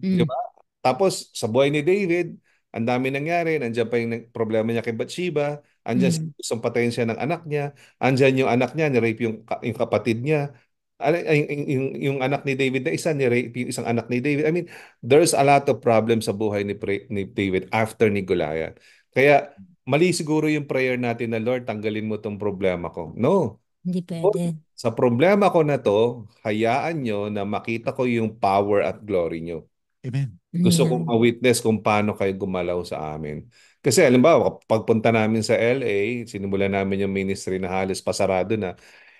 Mm. Di ba? Tapos sa buhay ni David, ang dami nangyari, nandiyan pa yung problema niya kay Bathsheba, andiyan Mm. si- isang patayin siya ng anak niya, andiyan yung anak niya, ni-rape yung, yung kapatid niya, yung, yung, yung anak ni David na isa ni rape yung isang anak ni David. I mean, there's a lot of problems sa buhay ni, ni David after ni Goliath. Kaya mali siguro yung prayer natin na Lord, tanggalin mo tong problema ko. No. Hindi pwede. Sa problema ko na to, hayaan nyo na makita ko yung power at glory nyo. Amen. Gusto kong ma-witness kung paano kayo gumalaw sa amin. Kasi alam ba, pagpunta namin sa LA, sinimula namin yung ministry na halos pasarado na,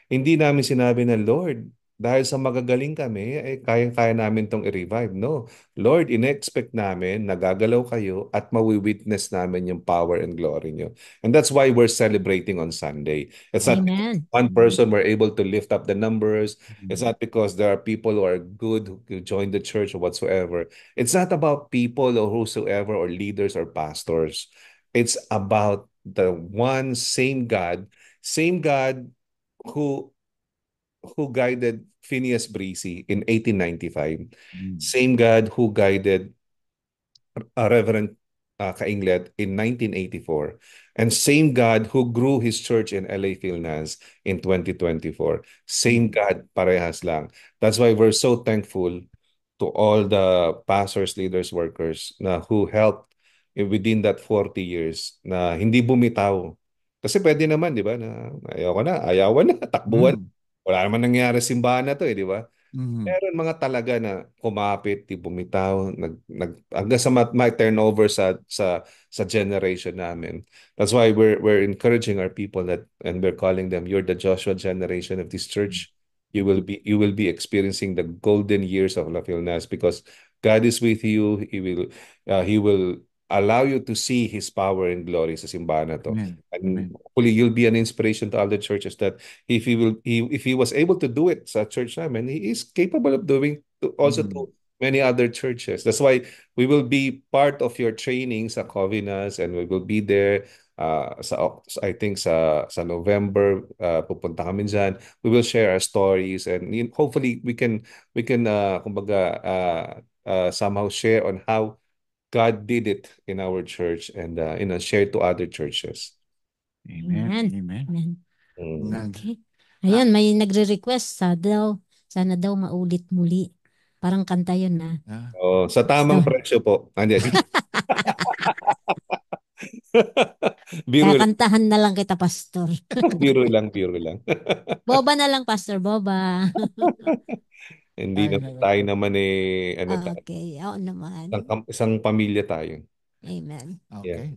hindi namin sinabi ng Lord, dahil sa magagaling kami, eh, kaya-kaya namin tong i-revive. No. Lord, in-expect namin, nagagalaw kayo at mawi-witness namin yung power and glory nyo. And that's why we're celebrating on Sunday. It's not Amen. one person we're able to lift up the numbers. Mm-hmm. It's not because there are people who are good who join the church or whatsoever. It's not about people or whosoever or leaders or pastors. It's about the one same God, same God who who guided Phineas Breezy in 1895. Mm. Same God who guided a Reverend uh, Kainglet in 1984. And same God who grew his church in LA Philnans in 2024. Same hmm. God, parehas lang. That's why we're so thankful to all the pastors, leaders, workers na who helped within that 40 years na hindi bumitaw kasi pwede naman, di ba, na ayoko na, ayawan na, [LAUGHS] takbuhan. Mm. Wala naman nangyari simbahan na to eh, di ba? Mm-hmm. Meron mga talaga na kumapit, bumitaw, nag, nag, hanggang sa may turnover sa, sa, sa generation namin. That's why we're, we're encouraging our people that, and we're calling them, you're the Joshua generation of this church. You will be, you will be experiencing the golden years of La Filnas because God is with you. He will, uh, he will allow you to see His power and glory sa simbahan na to. Amen. And Amen. hopefully you'll be an inspiration to other churches that if He will, he, if He was able to do it sa church namin, He is capable of doing to, also mm. to many other churches. That's why we will be part of your training sa Covenants and we will be there uh, sa, I think sa, sa November, uh, pupunta kami dyan. We will share our stories and hopefully we can, we can uh, kumbaga, uh, uh, somehow share on how God did it in our church and uh, you know shared to other churches. Amen. Amen. Amen. Amen. Mm. Okay. Ayun, may nagre-request sa daw, sana daw maulit muli. Parang kanta yun na. Ah. ah. Oh, sa tamang so, presyo po. Ah, hindi. [LAUGHS] [LAUGHS] biro Kakantahan na lang kita, Pastor. [LAUGHS] biro lang, biro lang. boba na lang, Pastor Boba. Hindi naman uh tayo naman eh, ano ah, tayo, Okay, oo naman. kam- isang pamilya tayo. Amen. Yeah. Okay.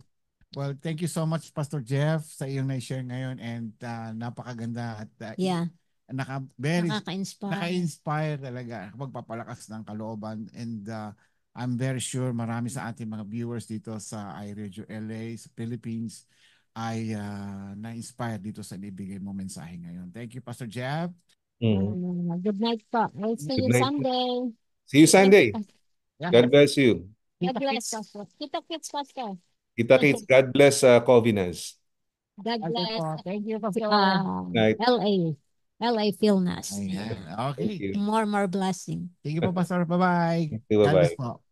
Well, thank you so much, Pastor Jeff, sa iyong na-share ngayon and uh, napakaganda at uh, Yeah, naka, very, nakaka-inspire. naka-inspire talaga magpapalakas ng kalooban and uh, I'm very sure marami sa ating mga viewers dito sa iRadio LA, sa Philippines, ay uh, na-inspire dito sa ibigay mo mensahe ngayon. Thank you, Pastor Jeff. Mm. Um, good night po. I'll see Good you night Sunday. See you Sunday. God bless you. God bless us. Kita kits po, sir. Kita kits. God bless uh, Covenants. God bless Thank you for Ah, Night. LA. LA Philnas. Ayan. Okay. More, more blessing. Thank you po, Pastor. Bye-bye. Thank you. God Bye-bye. bless po.